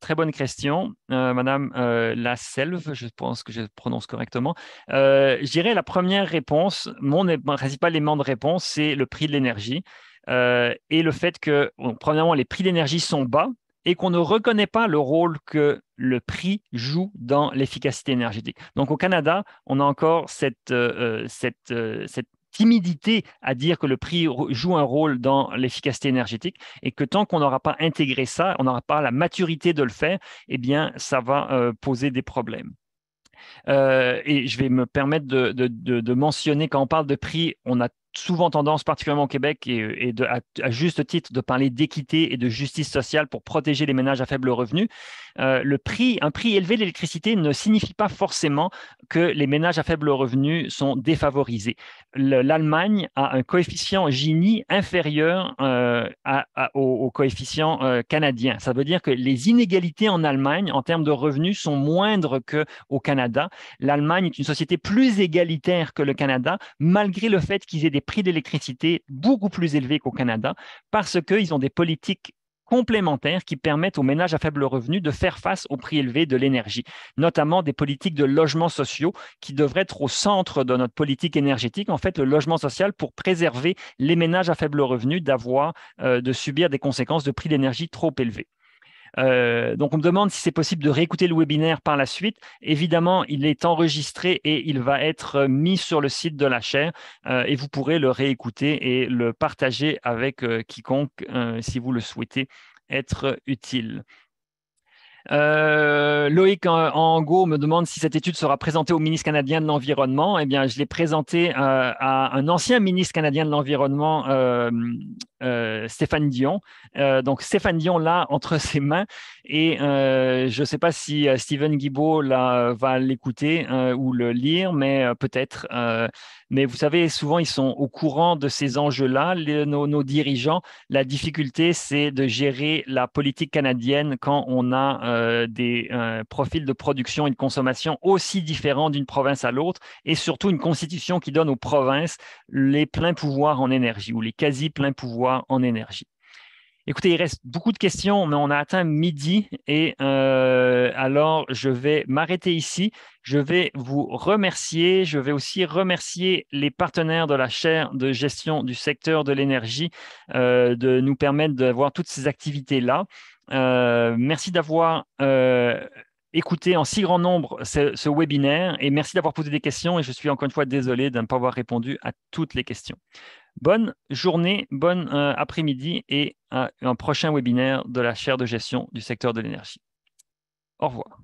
Très bonne question, Madame Lasselve, je pense que je prononce correctement. je dirais la première réponse, mon principal élément de réponse, c'est le prix de l'énergie. et le fait que, premièrement, les prix d'énergie sont bas, et qu'on ne reconnaît pas le rôle que le prix joue dans l'efficacité énergétique. Donc au Canada, on a encore cette, euh, euh, euh, cette, timidité à dire que le prix joue un rôle dans l'efficacité énergétique et que tant qu'on n'aura pas intégré ça, on n'aura pas la maturité de le faire, eh bien, ça va poser des problèmes. et je vais me permettre de, mentionner, quand on parle de prix, on a souvent tendance, particulièrement au Québec, et, de, à, juste titre, de parler d'équité et de justice sociale pour protéger les ménages à faible revenu. Euh, le prix, un prix élevé de l'électricité ne signifie pas forcément que les ménages à faible revenu sont défavorisés. L'Allemagne a un coefficient Gini inférieur euh, au, coefficient euh, canadien. Ça veut dire que les inégalités en Allemagne en termes de revenus sont moindres qu'au Canada. L'Allemagne est une société plus égalitaire que le Canada, malgré le fait qu'ils aient des prix d'électricité beaucoup plus élevé qu'au Canada parce qu'ils ont des politiques complémentaires qui permettent aux ménages à faible revenu de faire face aux prix élevés de l'énergie, notamment des politiques de logements sociaux qui devraient être au centre de notre politique énergétique, en fait le logement social pour préserver les ménages à faible revenu d'avoir euh, de subir des conséquences de prix d'énergie trop élevés. Euh, donc on me demande si c'est possible de réécouter le webinaire par la suite. Évidemment, il est enregistré et il va être mis sur le site de la chaire euh, et vous pourrez le réécouter et le partager avec euh, quiconque si vous le souhaitez être utile. Euh, Loïc Ango me demande si cette étude sera présentée au ministre canadien de l'Environnement. Eh bien, je l'ai présentée euh, à un ancien ministre canadien de l'Environnement, euh, euh, Stéphane Dion. donc, Stéphane Dion l'a entre ses mains. Et euh, je ne sais pas si euh, Steven Guibault euh, va l'écouter ou le lire, mais peut-être. mais vous savez, souvent, ils sont au courant de ces enjeux-là, nos, nos, dirigeants. La difficulté, c'est de gérer la politique canadienne quand on a des profils de production et de consommation aussi différents d'une province à l'autre, et surtout une constitution qui donne aux provinces les pleins pouvoirs en énergie ou les quasi pleins pouvoirs en énergie. Écoutez, il reste beaucoup de questions, mais on a atteint midi et euh, alors je vais m'arrêter ici. Je vais vous remercier. Je vais aussi remercier les partenaires de la chaire de gestion du secteur de l'énergie euh, de nous permettre d'avoir toutes ces activités-là. Euh, merci d'avoir écouté en si grand nombre ce, webinaire et merci d'avoir posé des questions et je suis encore une fois désolé de ne pas avoir répondu à toutes les questions. Bonne journée, bon après-midi et un, un prochain webinaire de la chaire de gestion du secteur de l'énergie. Au revoir.